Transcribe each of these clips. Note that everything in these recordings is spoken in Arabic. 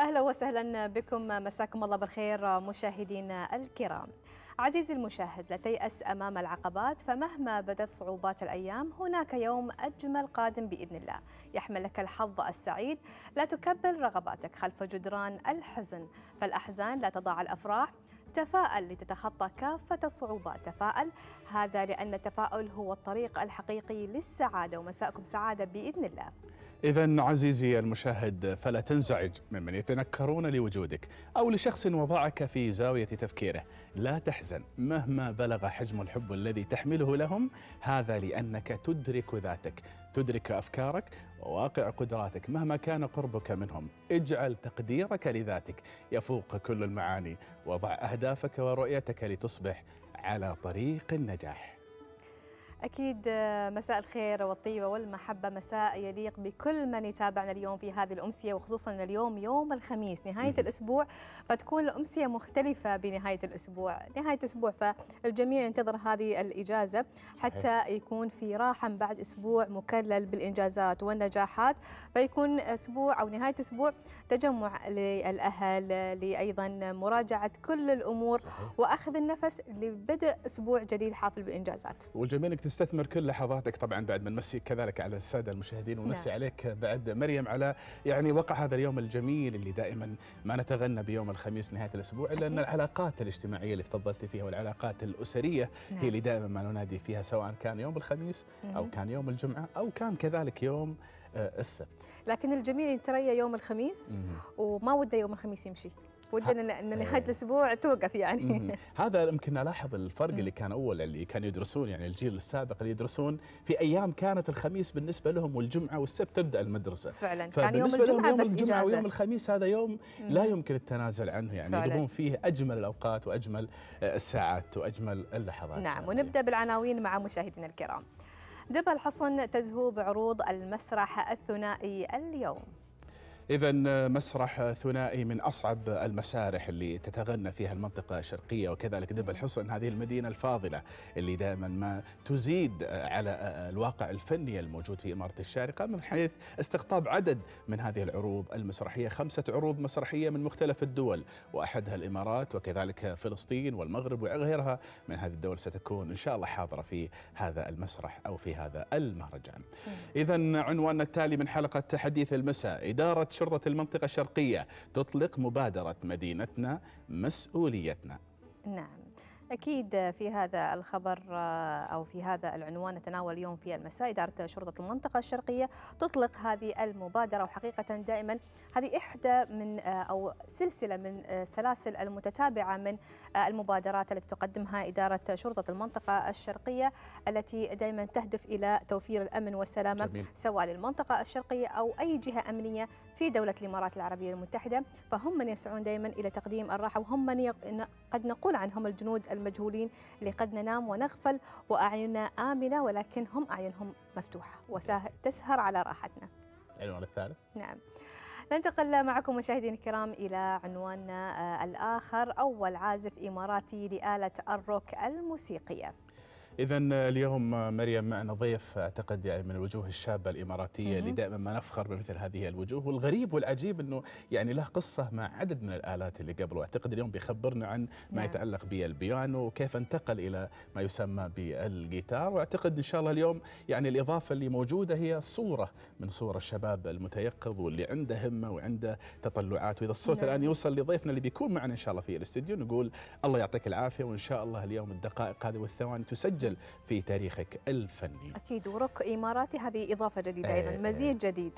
أهلا وسهلا بكم مساكم الله بالخير مشاهدينا الكرام عزيزي المشاهد لا تيأس أمام العقبات فمهما بدت صعوبات الأيام هناك يوم أجمل قادم بإذن الله يحملك الحظ السعيد لا تكبل رغباتك خلف جدران الحزن فالأحزان لا تضع الأفراح تفاءل لتتخطى كافة الصعوبات تفاءل هذا لأن التفاؤل هو الطريق الحقيقي للسعادة ومساءكم سعادة بإذن الله إذا عزيزي المشاهد فلا تنزعج ممن يتنكرون لوجودك أو لشخص وضعك في زاوية تفكيره، لا تحزن مهما بلغ حجم الحب الذي تحمله لهم هذا لأنك تدرك ذاتك، تدرك أفكارك وواقع قدراتك مهما كان قربك منهم، اجعل تقديرك لذاتك يفوق كل المعاني، وضع أهدافك ورؤيتك لتصبح على طريق النجاح. أكيد آه، مساء الخير والطيبة والمحبة مساء يليق بكل من يتابعنا اليوم في هذه الأمسية وخصوصا اليوم يوم الخميس نهاية الأسبوع فتكون الأمسية مختلفة بنهاية الأسبوع نهاية الأسبوع فالجميع ينتظر هذه الإجازة حتى يكون في راحة بعد أسبوع مكلل بالإنجازات والنجاحات فيكون أسبوع أو نهاية أسبوع تجمع للأهل لأيضا مراجعة كل الأمور صحيح. وأخذ النفس لبدء أسبوع جديد حافل بالإنجازات والجميع نستثمر كل لحظاتك طبعا بعد ما نمسيك كذلك على الساده المشاهدين ونمسي نعم. عليك بعد مريم على يعني وقع هذا اليوم الجميل اللي دائما ما نتغنى بيوم الخميس نهايه الاسبوع الا ان العلاقات الاجتماعيه اللي تفضلتي فيها والعلاقات الاسريه نعم. هي اللي دائما ما ننادي فيها سواء كان يوم الخميس او كان يوم الجمعه او كان كذلك يوم آه، السبت لكن الجميع يتريى يوم الخميس وما وده يوم الخميس يمشي ودنا ان إيه. نهايه الاسبوع توقف يعني هذا يمكن الاحظ الفرق اللي كان اول اللي كانوا يدرسون يعني الجيل السابق اللي يدرسون في ايام كانت الخميس بالنسبه لهم والجمعه والسبت تبدا المدرسه فعلا كان يوم الجمعه يوم بس الجمعه إجازة. ويوم الخميس هذا يوم لا يمكن التنازل عنه يعني يقضون فيه اجمل الاوقات واجمل آه، الساعات واجمل اللحظات نعم يعني. ونبدا بالعناوين مع مشاهدينا الكرام دبل حصن تزهو بعروض المسرح الثنائي اليوم إذا آه، مسرح ثنائي من أصعب المسارح اللي تتغنى فيها المنطقة الشرقية وكذلك دب الحصن هذه المدينة الفاضلة اللي دائما ما تزيد آه، على آه، الواقع الفني الموجود في إمارة الشارقة من حيث استقطاب عدد من هذه العروض المسرحية خمسة عروض مسرحية من مختلف الدول وأحدها الإمارات وكذلك فلسطين والمغرب وغيرها من هذه الدول ستكون إن شاء الله حاضرة في هذا المسرح أو في هذا المهرجان إذا عنواننا التالي من حلقة تحديث المساء إدارة شرطة المنطقة الشرقية تطلق مبادرة مدينتنا مسؤوليتنا نعم أكيد في هذا الخبر آه، أو في هذا العنوان نتناول اليوم في المساء إدارة شرطة المنطقة الشرقية تطلق هذه المبادرة وحقيقة دائما هذه إحدى من آه، أو سلسلة من آه، سلاسل المتتابعة من المبادرات التي تقدمها إدارة شرطة المنطقة الشرقية التي دائما تهدف إلى توفير الأمن والسلامة جميل. سواء للمنطقة الشرقية أو أي جهة أمنية في دولة الإمارات العربية المتحدة فهم من يسعون دائما إلى تقديم الراحة وهم من يق... قد نقول عنهم الجنود المجهولين اللي قد ننام ونغفل وأعيننا آمنة ولكن هم أعينهم مفتوحة وتسهر على راحتنا يعني العنوان الثالث نعم ننتقل معكم مشاهدينا الكرام إلى عنواننا آه، الآخر أول عازف إماراتي لآلة الروك الموسيقية إذا اليوم مريم معنا ضيف أعتقد يعني من الوجوه الشابة الإماراتية اللي دائما ما نفخر بمثل هذه الوجوه والغريب والعجيب أنه يعني له قصة مع عدد من الآلات اللي قبله أعتقد اليوم بيخبرنا عن ما نعم. يتعلق بالبيانو وكيف انتقل إلى ما يسمى بالجيتار وأعتقد إن شاء الله اليوم يعني الإضافة اللي موجودة هي صورة من صور الشباب المتيقظ واللي عنده همة وعنده تطلعات وإذا الصوت نعم. الآن يوصل لضيفنا اللي بيكون معنا إن شاء الله في الاستديو نقول الله يعطيك العافية وإن شاء الله اليوم الدقائق هذه والثواني تسجل وسجل في تاريخك الفني اكيد وروك اماراتي هذه اضافه جديده ايضا إيه. مزيج جديد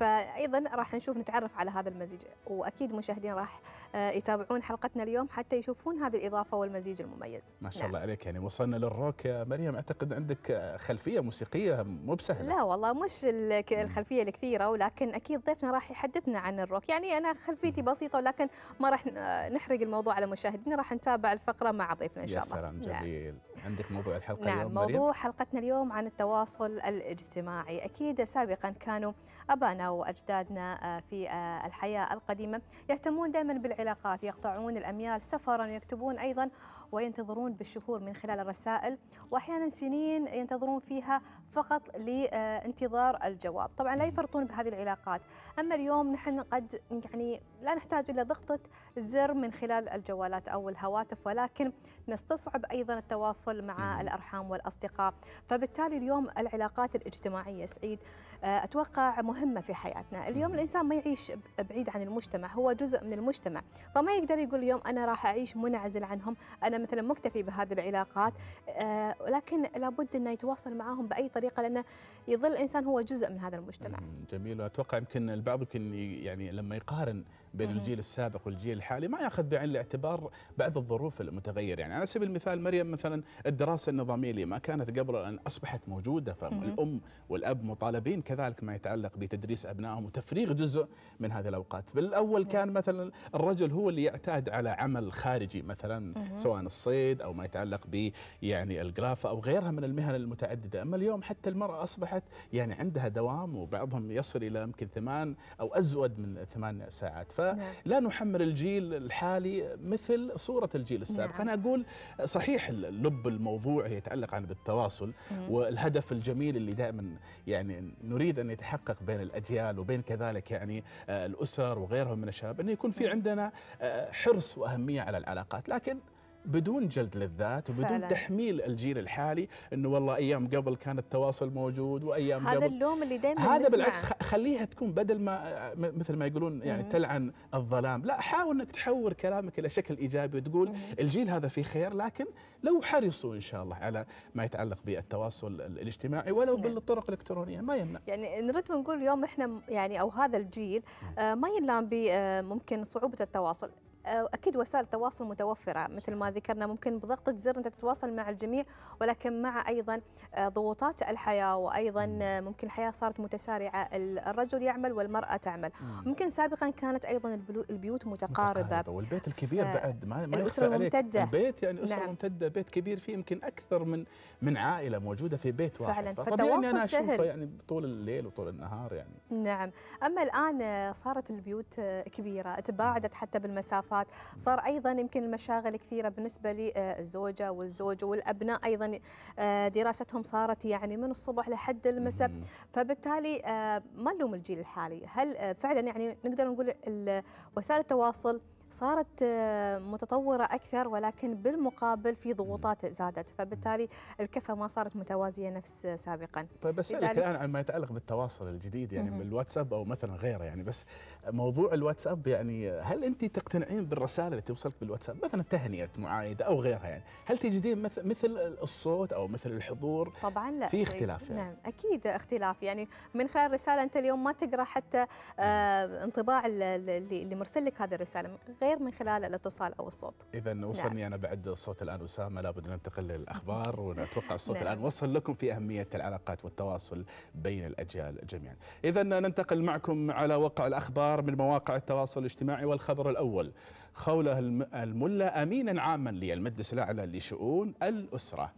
فايضا راح نشوف نتعرف على هذا المزيج واكيد مشاهدين راح آه، يتابعون حلقتنا اليوم حتى يشوفون هذه الاضافه والمزيج المميز ما شاء نعم. الله عليك يعني وصلنا للروك يا مريم اعتقد عندك خلفيه موسيقيه مو بسهله لا والله مش الخلفيه الكثيره ولكن اكيد ضيفنا راح يحدثنا عن الروك يعني انا خلفيتي بسيطه ولكن ما راح آه، نحرق الموضوع على مشاهدينا راح نتابع الفقره مع ضيفنا ان شاء الله يا سلام نعم. جميل نعم. عندك موضوع الحلقة نعم اليوم موضوع مريم. حلقتنا اليوم عن التواصل الاجتماعي أكيد سابقا كانوا أبانا وأجدادنا آه، في آه، الحياة القديمة يهتمون دائما بالعلاقات يقطعون الأميال سفرا ويكتبون أيضا وينتظرون بالشهور من خلال الرسائل وأحيانا سنين ينتظرون فيها فقط لانتظار الجواب طبعا لا يفرطون بهذه العلاقات أما اليوم نحن قد يعني لا نحتاج إلى ضغطة زر من خلال الجوالات أو الهواتف ولكن نستصعب أيضا التواصل مع الأرحام والأصدقاء فبالتالي اليوم العلاقات الاجتماعية سعيد آه، أتوقع مهمة في حياتنا اليوم الإنسان ما يعيش بعيد عن المجتمع هو جزء من المجتمع فما يقدر يقول اليوم أنا راح أعيش منعزل عنهم أنا مثلا مكتفي بهذه العلاقات آه، ولكن لكن لابد أنه يتواصل معهم بأي طريقة لأنه يظل الإنسان هو جزء من هذا المجتمع جميل وأتوقع يمكن البعض يمكن يعني لما يقارن بين الجيل السابق والجيل الحالي ما ياخذ بعين الاعتبار بعض الظروف المتغيره يعني على سبيل المثال مريم مثلا الدراسه النظاميه اللي ما كانت قبل ان اصبحت موجوده فالام والاب مطالبين كذلك ما يتعلق بتدريس ابنائهم وتفريغ جزء من هذه الاوقات بالاول كان مثلا الرجل هو اللي يعتاد على عمل خارجي مثلا سواء الصيد او ما يتعلق ب يعني الجرافه او غيرها من المهن المتعدده اما اليوم حتى المراه اصبحت يعني عندها دوام وبعضهم يصل الى يمكن ثمان او ازود من ثمان ساعات ف نعم. لا نحمل الجيل الحالي مثل صورة الجيل السابق نعم. أنا أقول صحيح اللب الموضوع يتعلق عن بالتواصل والهدف الجميل اللي دائما يعني نريد أن يتحقق بين الأجيال وبين كذلك يعني آه، الأسر وغيرهم من الشباب أنه يكون في نعم. عندنا آه، حرص وأهمية على العلاقات لكن بدون جلد للذات وبدون فعلا. تحميل الجيل الحالي انه والله ايام قبل كان التواصل موجود وايام هذا قبل اللوم اللي دائما هذا نسمع. بالعكس خليها تكون بدل ما مثل ما يقولون يعني مم. تلعن الظلام لا حاول انك تحول كلامك الى شكل ايجابي وتقول مم. الجيل هذا فيه خير لكن لو حرصوا ان شاء الله على ما يتعلق بالتواصل الاجتماعي ولو مم. نعم. بالطرق الالكترونيه ما يمنع يعني نريد نقول اليوم احنا يعني او هذا الجيل آه، ما ينلام بممكن آه، صعوبه التواصل اكيد وسائل التواصل متوفره مثل ما ذكرنا ممكن بضغطه زر انت تتواصل مع الجميع ولكن مع ايضا آه، ضغوطات الحياه وايضا آه، ممكن الحياه صارت متسارعه الرجل يعمل والمراه تعمل ممكن سابقا كانت ايضا البيوت متقاربه, متقاربة. والبيت الكبير بعد ما الاسره الممتده البيت يعني اسره نعم. ممتده بيت كبير فيه يمكن اكثر من من عائله موجوده في بيت واحد فعلا فالتواصل أنا سهل يعني طول الليل وطول النهار يعني نعم اما الان آه، صارت البيوت كبيره تباعدت حتى بالمسافات العلاقات صار أيضا يمكن المشاغل كثيرة بالنسبة للزوجة والزوج والأبناء أيضا آه، دراستهم صارت يعني من الصبح لحد المساء فبالتالي آه، ما نلوم الجيل الحالي هل آه، فعلا يعني نقدر نقول وسائل التواصل صارت آه، متطورة أكثر ولكن بالمقابل في ضغوطات زادت فبالتالي الكفة ما صارت متوازية نفس سابقا طيب بسألك الآن عن ما يتعلق بالتواصل الجديد يعني من الواتساب أو مثلا غيره يعني بس موضوع الواتساب يعني هل أنت تقتنعين بالرسالة اللي توصلك بالواتساب مثلا تهنئة معايدة أو غيرها يعني هل تجدين مثل, الصوت أو مثل الحضور طبعا لا في اختلاف يعني. نعم أكيد اختلاف يعني من خلال الرسالة أنت اليوم ما تقرأ حتى آه، انطباع اللي مرسل لك هذه الرسالة غير من خلال الاتصال او الصوت. اذا وصلني نعم. انا بعد الصوت الان اسامه لابد ننتقل للاخبار ونتوقع الصوت نعم. الان وصل لكم في اهميه العلاقات والتواصل بين الاجيال جميعا. اذا ننتقل معكم على وقع الاخبار من مواقع التواصل الاجتماعي والخبر الاول خوله الملا امينا عاما للمجلس الاعلى لشؤون الاسره.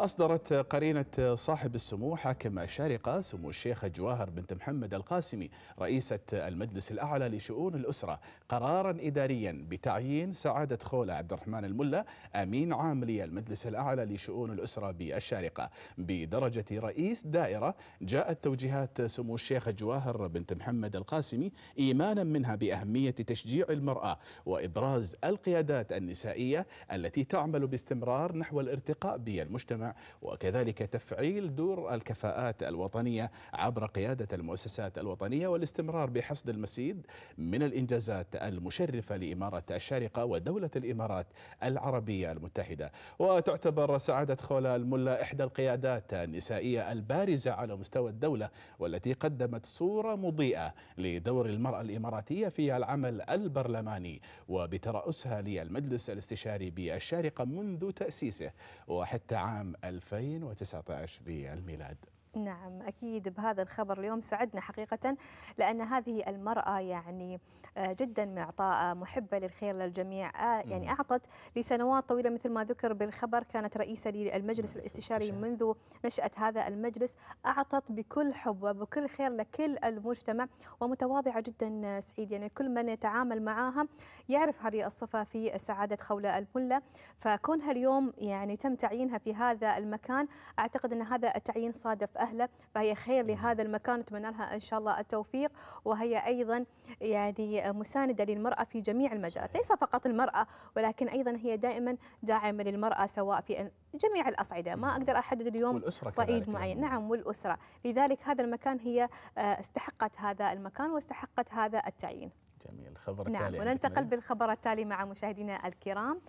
أصدرت قرينة صاحب السمو حاكم الشارقة سمو الشيخ جواهر بنت محمد القاسمي رئيسة المجلس الأعلى لشؤون الأسرة قرارا إداريا بتعيين سعادة خولة عبد الرحمن الملا أمين عام للمجلس الأعلى لشؤون الأسرة بالشارقة بدرجة رئيس دائرة جاءت توجيهات سمو الشيخ جواهر بنت محمد القاسمي إيمانا منها بأهمية تشجيع المرأة وإبراز القيادات النسائية التي تعمل باستمرار نحو الارتقاء بالمجتمع وكذلك تفعيل دور الكفاءات الوطنية عبر قيادة المؤسسات الوطنية والاستمرار بحصد المسيد من الإنجازات المشرفة لإمارة الشارقة ودولة الإمارات العربية المتحدة وتعتبر سعادة خولا الملا إحدى القيادات النسائية البارزة على مستوى الدولة والتي قدمت صورة مضيئة لدور المرأة الإماراتية في العمل البرلماني وبترأسها للمجلس الاستشاري بالشارقة منذ تأسيسه وحتى عام عام 2019 للميلاد نعم أكيد بهذا الخبر اليوم سعدنا حقيقة لأن هذه المرأة يعني آه، جدا معطاء محبة للخير للجميع آه، يعني أعطت لسنوات طويلة مثل ما ذكر بالخبر كانت رئيسة للمجلس الاستشاري منذ نشأة هذا المجلس أعطت بكل حب وبكل خير لكل المجتمع ومتواضعة جدا سعيد يعني كل من يتعامل معها يعرف هذه الصفة في سعادة خولة الملا فكونها اليوم يعني تم تعيينها في هذا المكان أعتقد أن هذا التعيين صادف أهله فهي خير لهذا المكان نتمنى لها إن شاء الله التوفيق وهي أيضا يعني مساندة للمرأة في جميع المجالات ليس فقط المرأة ولكن أيضا هي دائما داعمة للمرأة سواء في جميع الأصعدة ما أقدر أحدد اليوم صعيد يعني. معين نعم والأسرة لذلك هذا المكان هي آه، استحقت هذا المكان واستحقت هذا التعيين جميل الخبر نعم وننتقل بالخبر التالي مع مشاهدينا الكرام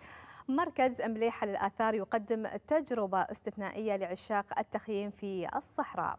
مركز مليحة للآثار يقدم تجربة استثنائية لعشاق التخييم في الصحراء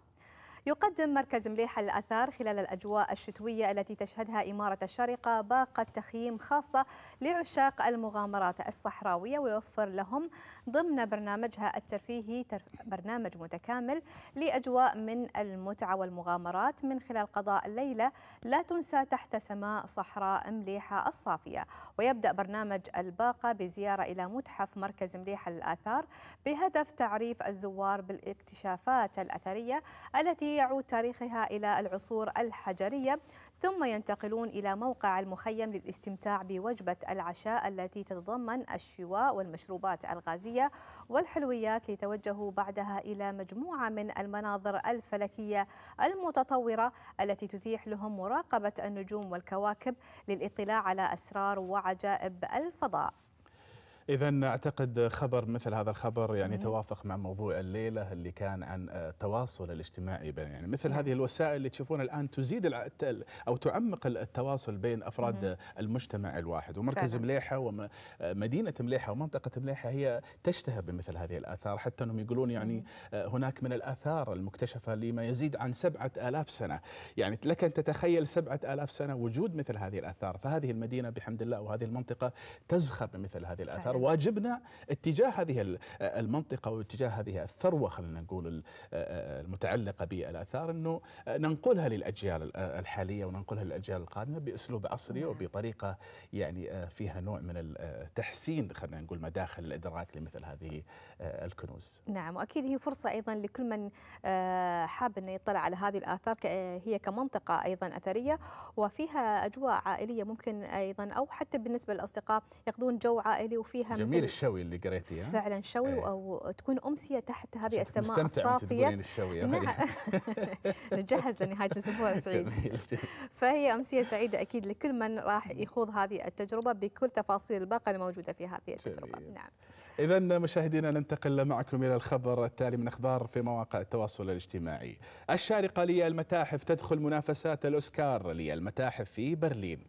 يقدم مركز مليحة الأثار خلال الأجواء الشتوية التي تشهدها إمارة الشارقة باقة تخييم خاصة لعشاق المغامرات الصحراوية ويوفر لهم ضمن برنامجها الترفيهي برنامج متكامل لأجواء من المتعة والمغامرات من خلال قضاء ليلة لا تنسى تحت سماء صحراء مليحة الصافية ويبدأ برنامج الباقة بزيارة إلى متحف مركز مليحة الآثار بهدف تعريف الزوار بالاكتشافات الأثرية التي يعود تاريخها إلى العصور الحجرية ثم ينتقلون إلى موقع المخيم للاستمتاع بوجبة العشاء التي تتضمن الشواء والمشروبات الغازية والحلويات ليتوجهوا بعدها إلى مجموعة من المناظر الفلكية المتطورة التي تتيح لهم مراقبة النجوم والكواكب للاطلاع على أسرار وعجائب الفضاء إذا أعتقد خبر مثل هذا الخبر يعني مم. توافق مع موضوع الليلة اللي كان عن آه، التواصل الاجتماعي بين يعني مثل مم. نعم. هذه الوسائل اللي تشوفونها الآن تزيد أو تعمق التواصل بين أفراد مم. المجتمع الواحد ومركز فعلا. مليحة ومدينة آه، مليحة ومنطقة مليحة هي تشتهر بمثل هذه الآثار حتى أنهم يقولون يعني آه، هناك من الآثار المكتشفة لما يزيد عن سبعة آلاف سنة يعني لك أن تتخيل سبعة آلاف سنة وجود مثل هذه الآثار فهذه المدينة بحمد الله وهذه المنطقة تزخر بمثل هذه الآثار واجبنا اتجاه هذه المنطقة واتجاه هذه الثروة خلينا نقول آه، المتعلقة بالآثار أنه ننقلها للأجيال الحالية وننقلها للأجيال القادمة بأسلوب عصري نعم. وبطريقة يعني آه، فيها نوع من التحسين آه، خلينا نقول مداخل الإدراك لمثل هذه الكنوز نعم وأكيد هي فرصة أيضا لكل من حاب أنه يطلع على هذه الآثار هي كمنطقة أيضا أثرية وفيها أجواء عائلية ممكن أيضا أو حتى بالنسبة للأصدقاء يقضون جو عائلي وفيها لها جميل الشوي اللي قريتيه فعلا شوي ايه. او تكون امسيه تحت هذه السماء الصافيه الشوي نجهز نتجهز لنهايه الاسبوع سعيد جميل جميل. فهي امسيه سعيده اكيد لكل من راح يخوض هذه التجربه بكل تفاصيل الباقه الموجوده في هذه التجربه جميل. نعم اذا مشاهدينا ننتقل معكم الى الخبر التالي من اخبار في مواقع التواصل الاجتماعي الشارقه للمتاحف تدخل منافسات الاوسكار للمتاحف في برلين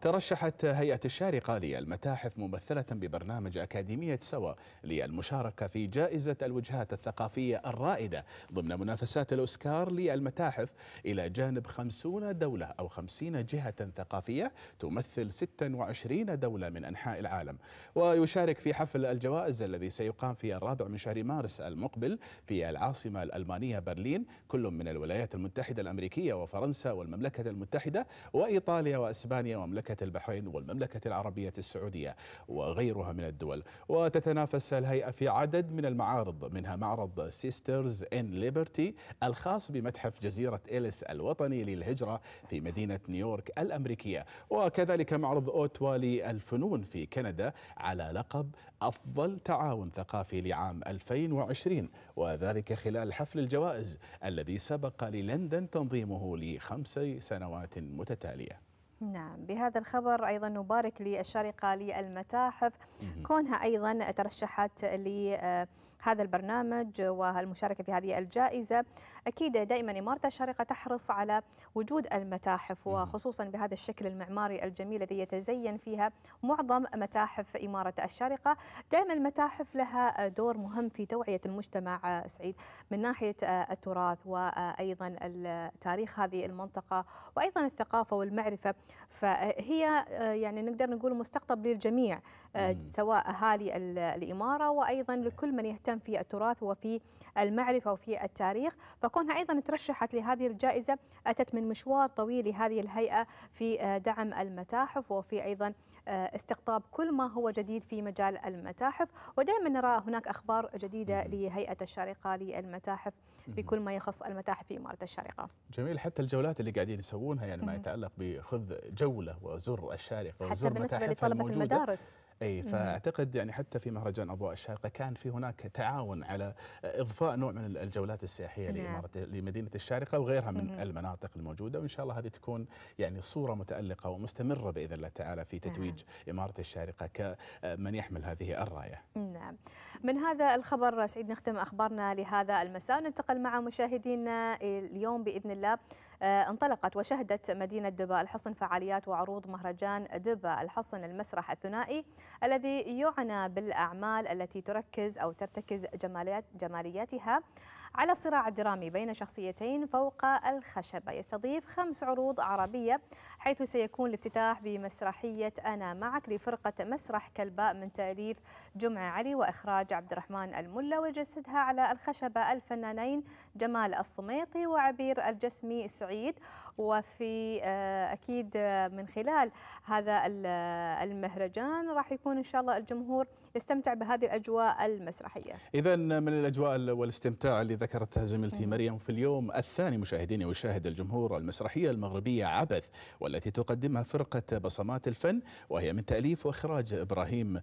ترشحت هيئة الشارقة للمتاحف ممثلة ببرنامج أكاديمية سوا للمشاركة في جائزة الوجهات الثقافية الرائدة ضمن منافسات الأوسكار للمتاحف إلى جانب 50 دولة أو 50 جهة ثقافية تمثل 26 دولة من أنحاء العالم ويشارك في حفل الجوائز الذي سيقام في الرابع من شهر مارس المقبل في العاصمة الألمانية برلين كل من الولايات المتحدة الأمريكية وفرنسا والمملكة المتحدة وإيطاليا وأسبانيا ومملكة مملكة البحرين والمملكة العربية السعودية وغيرها من الدول وتتنافس الهيئة في عدد من المعارض منها معرض سيسترز ان ليبرتي الخاص بمتحف جزيرة إليس الوطني للهجرة في مدينة نيويورك الأمريكية وكذلك معرض أوتوا للفنون في كندا على لقب أفضل تعاون ثقافي لعام 2020 وذلك خلال حفل الجوائز الذي سبق للندن تنظيمه لخمس سنوات متتاليه نعم بهذا الخبر أيضا نبارك للشارقة للمتاحف كونها أيضا ترشحت ل آه، هذا البرنامج والمشاركة في هذه الجائزة أكيد دائما إمارة الشارقة تحرص على وجود المتاحف وخصوصا بهذا الشكل المعماري الجميل الذي يتزين فيها معظم متاحف إمارة الشارقة دائما المتاحف لها دور مهم في توعية المجتمع سعيد من ناحية التراث وأيضا تاريخ هذه المنطقة وأيضا الثقافة والمعرفة فهي يعني نقدر نقول مستقطب للجميع سواء أهالي الإمارة وأيضا لكل من يهتم تهتم في التراث وفي المعرفة وفي التاريخ فكونها أيضا ترشحت لهذه الجائزة أتت من مشوار طويل لهذه الهيئة في آه، دعم المتاحف وفي أيضا آه، استقطاب كل ما هو جديد في مجال المتاحف ودائما نرى هناك أخبار جديدة لهيئة الشارقة للمتاحف بكل ما يخص المتاحف في إمارة الشارقة جميل حتى الجولات اللي قاعدين يسوونها يعني ما يتعلق بخذ جولة وزر الشارقة وزر حتى بالنسبة لطلبة المدارس اي نعم. فاعتقد يعني حتى في مهرجان اضواء الشارقه كان في هناك تعاون على اضفاء نوع من الجولات السياحيه نعم. لاماره لمدينه الشارقه وغيرها من المناطق الموجوده وان شاء الله هذه تكون يعني صوره متالقه ومستمره باذن الله تعالى في تتويج نعم. اماره الشارقه كمن يحمل هذه الرايه. نعم. من هذا الخبر سعيد نختم اخبارنا لهذا المساء ننتقل مع مشاهدينا اليوم باذن الله آه، انطلقت وشهدت مدينة دبا الحصن فعاليات وعروض مهرجان دبا الحصن المسرح الثنائي الذي يعنى بالأعمال التي تركز أو ترتكز جماليات جمالياتها على الصراع الدرامي بين شخصيتين فوق الخشبة يستضيف خمس عروض عربية حيث سيكون الافتتاح بمسرحية أنا معك لفرقة مسرح كلباء من تأليف جمعة علي وإخراج عبد الرحمن الملا ويجسدها على الخشبة الفنانين جمال الصميطي وعبير الجسمي سعيد وفي آه، أكيد آه، من خلال هذا آه، المهرجان راح يكون إن شاء الله الجمهور يستمتع بهذه الأجواء المسرحية إذا من الأجواء والاستمتاع اللي ذكرتها زميلتي مريم في اليوم الثاني مشاهدينا ويشاهد الجمهور المسرحية المغربية عبث والتي تقدمها فرقة بصمات الفن وهي من تأليف وإخراج إبراهيم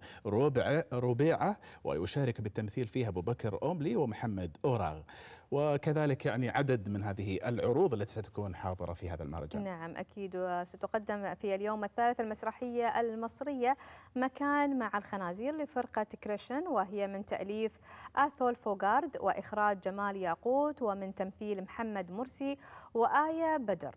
ربيعة ويشارك بالتمثيل فيها أبو بكر أوملي ومحمد أوراغ وكذلك يعني عدد من هذه العروض التي ستكون حاضرة في هذا المهرجان نعم أكيد وستقدم في اليوم الثالث المسرحية المصرية مكان مع الخنازير لفرقة كريشن وهي من تأليف آثول فوغارد وإخراج جمال ياقوت ومن تمثيل محمد مرسي وآية بدر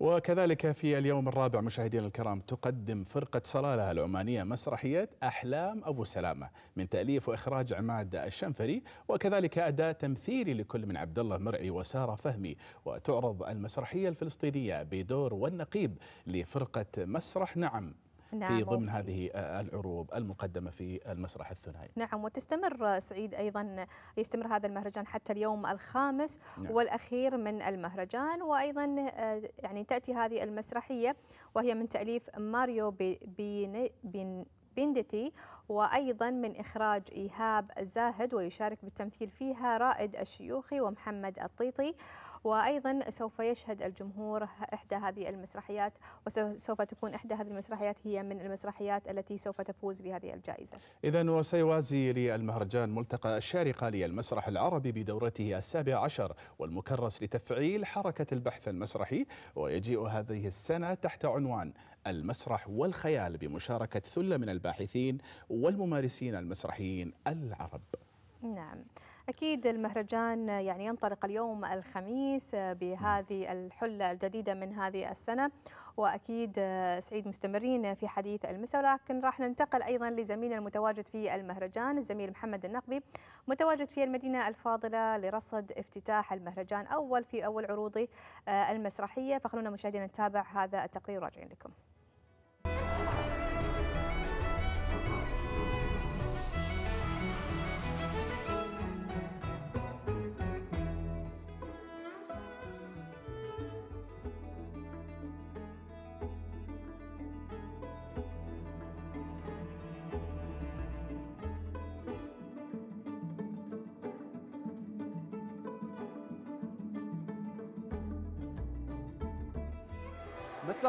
وكذلك في اليوم الرابع مشاهدينا الكرام تقدم فرقة صلالة العمانية مسرحية أحلام أبو سلامة من تأليف وإخراج عماد الشنفري وكذلك أداء تمثيلي لكل من عبد الله مرعي وسارة فهمي وتعرض المسرحية الفلسطينية بدور والنقيب لفرقة مسرح نعم نعم في ضمن هذه آه، العروض المقدمة في المسرح الثنائي نعم وتستمر سعيد أيضا يستمر هذا المهرجان حتى اليوم الخامس نعم. والأخير من المهرجان وأيضا آه، يعني تأتي هذه المسرحية وهي من تأليف ماريو بي بي بندتي وأيضا من إخراج إيهاب الزاهد ويشارك بالتمثيل فيها رائد الشيوخي ومحمد الطيطي وأيضا سوف يشهد الجمهور إحدى هذه المسرحيات وسوف تكون إحدى هذه المسرحيات هي من المسرحيات التي سوف تفوز بهذه الجائزة إذا وسيوازي للمهرجان ملتقى الشارقة للمسرح العربي بدورته السابع عشر والمكرس لتفعيل حركة البحث المسرحي ويجيء هذه السنة تحت عنوان المسرح والخيال بمشاركة ثلة من الباحثين والممارسين المسرحيين العرب نعم أكيد المهرجان يعني ينطلق اليوم الخميس بهذه الحلة الجديدة من هذه السنة وأكيد سعيد مستمرين في حديث المساء ولكن راح ننتقل أيضا لزميلنا المتواجد في المهرجان الزميل محمد النقبي متواجد في المدينة الفاضلة لرصد افتتاح المهرجان أول في أول عروضه المسرحية فخلونا مشاهدينا نتابع هذا التقرير راجعين لكم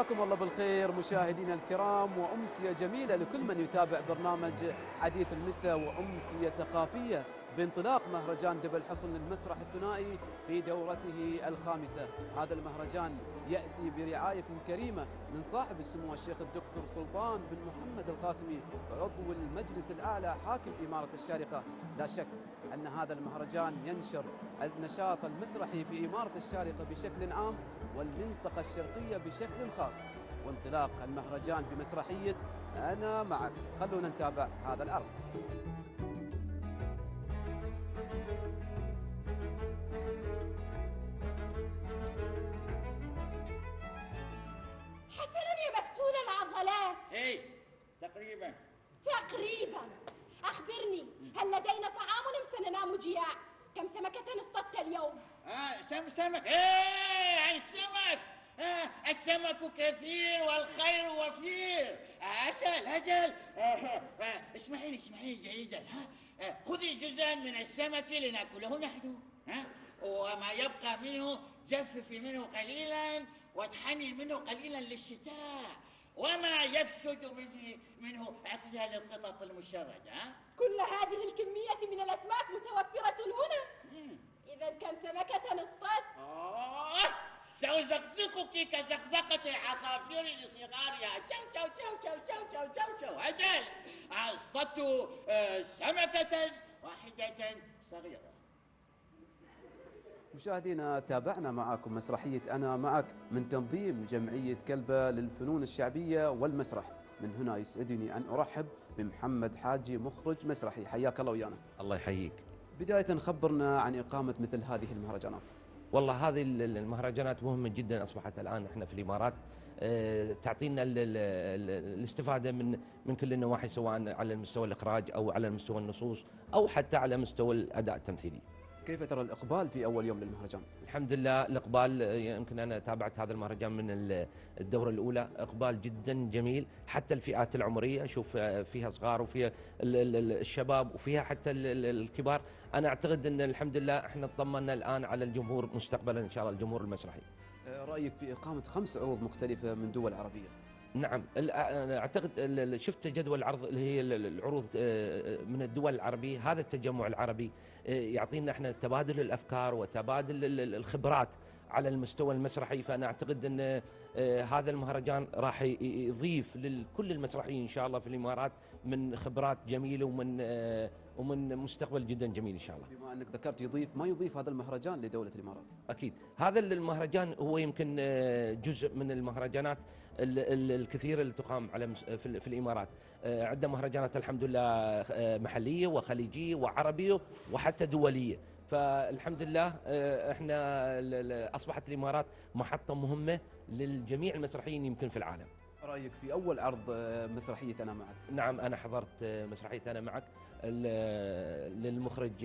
مساكم الله بالخير مشاهدينا الكرام وامسيه جميله لكل من يتابع برنامج حديث المساء وامسيه ثقافيه بانطلاق مهرجان دبل حصن للمسرح الثنائي في دورته الخامسة هذا المهرجان يأتي برعاية كريمة من صاحب السمو الشيخ الدكتور سلطان بن محمد القاسمي عضو المجلس الأعلى حاكم إمارة الشارقة لا شك أن هذا المهرجان ينشر النشاط المسرحي في إمارة الشارقة بشكل عام والمنطقة الشرقية بشكل خاص وانطلاق المهرجان بمسرحية أنا معك خلونا نتابع هذا العرض تقريبا أخبرني هل لدينا طعام أم سننام جياع؟ كم سمكة اصطدت اليوم؟ آه سم سمك إيه السمك آه السمك كثير والخير وفير آه، أجل أجل آه آه اسمحي لي اسمحي لي جيدا ها آه خذي جزءا من السمك لنأكله نحن ها وما يبقى منه جففي منه قليلا واطحني منه قليلا للشتاء وما يفسد منه, منه عقلها للقطط المشردة كل هذه الكمية من الأسماك متوفرة هنا إذا كم سمكة نصطاد؟ آه سأزقزقك كزقزقة عصافير لصغارها تشو تشو تشو تشو تشو تشو تشو تشو أجل أصطدت آه، سمكة واحدة صغيرة مشاهدينا تابعنا معكم مسرحية أنا معك من تنظيم جمعية كلبة للفنون الشعبية والمسرح من هنا يسعدني أن أرحب بمحمد حاجي مخرج مسرحي حياك الله ويانا الله يحييك بداية خبرنا عن إقامة مثل هذه المهرجانات والله هذه المهرجانات مهمة جدا أصبحت الآن إحنا في الإمارات آه، تعطينا الاستفادة من من كل النواحي سواء على المستوى الإخراج أو على مستوى النصوص أو حتى على مستوى الأداء التمثيلي كيف ترى الإقبال في أول يوم للمهرجان؟ الحمد لله الإقبال آه، يمكن أنا تابعت هذا المهرجان من الدورة الأولى إقبال جدا جميل حتى الفئات العمرية شوف آه، فيها صغار وفيها الشباب وفيها حتى الكبار أنا أعتقد أن الحمد لله إحنا اطمنا الآن على الجمهور مستقبلا إن شاء الله الجمهور المسرحي آه، رأيك في إقامة خمس عروض مختلفة من دول عربية؟ نعم انا اعتقد شفت جدول العرض اللي هي العروض من الدول العربيه هذا التجمع العربي يعطينا احنا تبادل الافكار وتبادل الخبرات على المستوى المسرحي فانا اعتقد ان هذا المهرجان راح يضيف لكل المسرحيين ان شاء الله في الامارات من خبرات جميله ومن ومن مستقبل جدا جميل ان شاء الله. بما انك ذكرت يضيف ما يضيف هذا المهرجان لدوله الامارات؟ اكيد، هذا المهرجان هو يمكن جزء من المهرجانات الكثير اللي تقام على في الامارات آه، عندنا مهرجانات الحمد لله آه، محليه وخليجيه وعربيه وحتى دوليه فالحمد لله آه، احنا اصبحت الامارات محطه مهمه للجميع المسرحيين يمكن في العالم رايك في اول عرض مسرحيه انا معك نعم انا حضرت مسرحيه انا معك للمخرج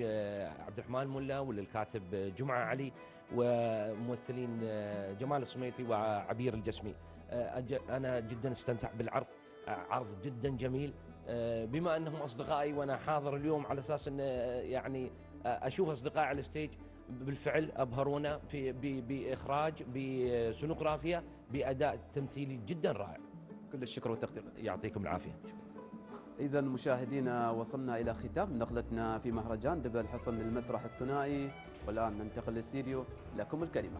عبد الرحمن ملا وللكاتب جمعه علي وممثلين جمال الصميتي وعبير الجسمي آه، انا جدا استمتع بالعرض آه، عرض جدا جميل آه، بما انهم اصدقائي وانا حاضر اليوم على اساس ان يعني اشوف اصدقائي على الستيج بالفعل ابهرونا في باخراج بسونوغرافيا باداء تمثيلي جدا رائع. كل الشكر والتقدير يعطيكم العافيه. اذا مشاهدينا وصلنا الى ختام نقلتنا في مهرجان دبل الحصن للمسرح الثنائي والان ننتقل للاستديو لكم الكلمه.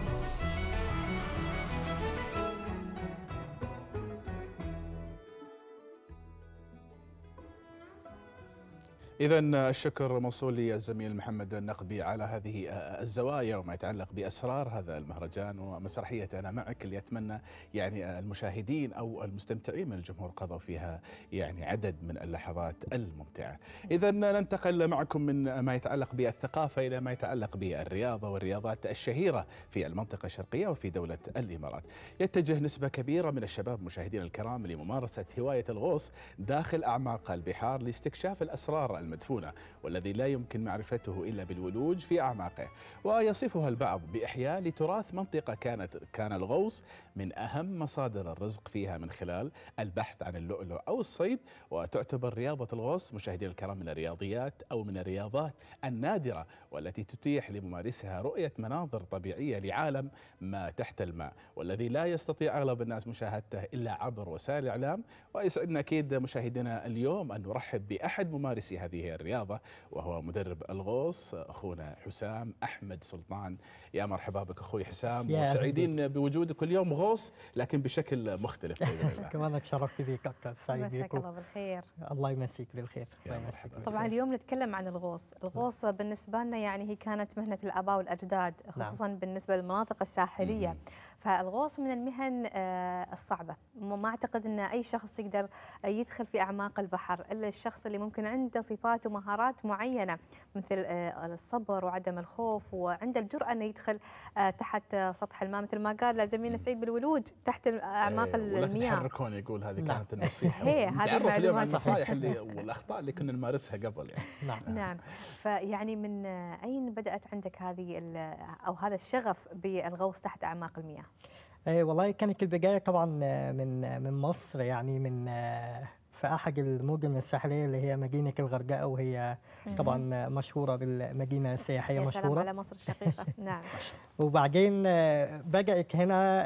إذا الشكر موصول للزميل محمد النقبي على هذه الزوايا وما يتعلق بأسرار هذا المهرجان ومسرحية أنا معك اللي أتمنى يعني المشاهدين أو المستمتعين من الجمهور قضوا فيها يعني عدد من اللحظات الممتعة إذا ننتقل معكم من ما يتعلق بالثقافة إلى ما يتعلق بالرياضة والرياضات الشهيرة في المنطقة الشرقية وفي دولة الإمارات يتجه نسبة كبيرة من الشباب مشاهدينا الكرام لممارسة هواية الغوص داخل أعماق البحار لاستكشاف الأسرار المدفونة والذي لا يمكن معرفته إلا بالولوج في أعماقه ويصفها البعض بإحياء لتراث منطقة كانت كان الغوص من أهم مصادر الرزق فيها من خلال البحث عن اللؤلؤ أو الصيد وتعتبر رياضة الغوص مشاهدين الكرام من الرياضيات أو من الرياضات النادرة والتي تتيح لممارسها رؤية مناظر طبيعية لعالم ما تحت الماء والذي لا يستطيع أغلب الناس مشاهدته إلا عبر وسائل الإعلام ويسعدنا أكيد مشاهدينا اليوم أن نرحب بأحد ممارسي هذه هذه الرياضة وهو مدرب الغوص أخونا حسام أحمد سلطان يا مرحبا بك أخوي حسام وسعيدين بوجودك اليوم غوص لكن بشكل مختلف بإذن الله كمان شرفت بك أكثر سعيد مساك الله بالخير الله يمسيك بالخير الله يمسيك طبعا اليوم نتكلم عن الغوص الغوص نعم. بالنسبة لنا يعني هي كانت مهنة الآباء والأجداد نعم. خصوصا بالنسبة للمناطق الساحلية فالغوص من المهن آه، الصعبة ما أعتقد أن أي شخص يقدر آه، يدخل في أعماق البحر إلا الشخص اللي ممكن عنده صفات ومهارات معينة مثل آه، الصبر وعدم الخوف وعنده الجرأة أنه يدخل تحت سطح الماء مثل ما قال زميلنا سعيد بالولوج تحت أعماق إيه، المياه تحركون يقول هذه نعم. كانت النصيحة هذه اليوم النصائح اللي والأخطاء اللي كنا نمارسها قبل يعني نعم نعم فيعني من أين بدأت عندك هذه أو هذا الشغف بالغوص تحت أعماق المياه؟ إيه، والله كانت البداية طبعا آه، من آه، من مصر يعني من آه، في أحد المدن الساحلية اللي هي مدينة الغردقة وهي طبعا مشهورة بالمدينة السياحية يا مشهورة سلام على مصر الشقيقة نعم وبعدين بدأت هنا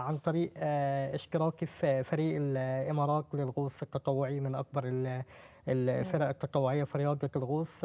عن طريق اشتراكي في فريق الإمارات للغوص التطوعي من أكبر الفرق التطوعيه في رياضه الغوص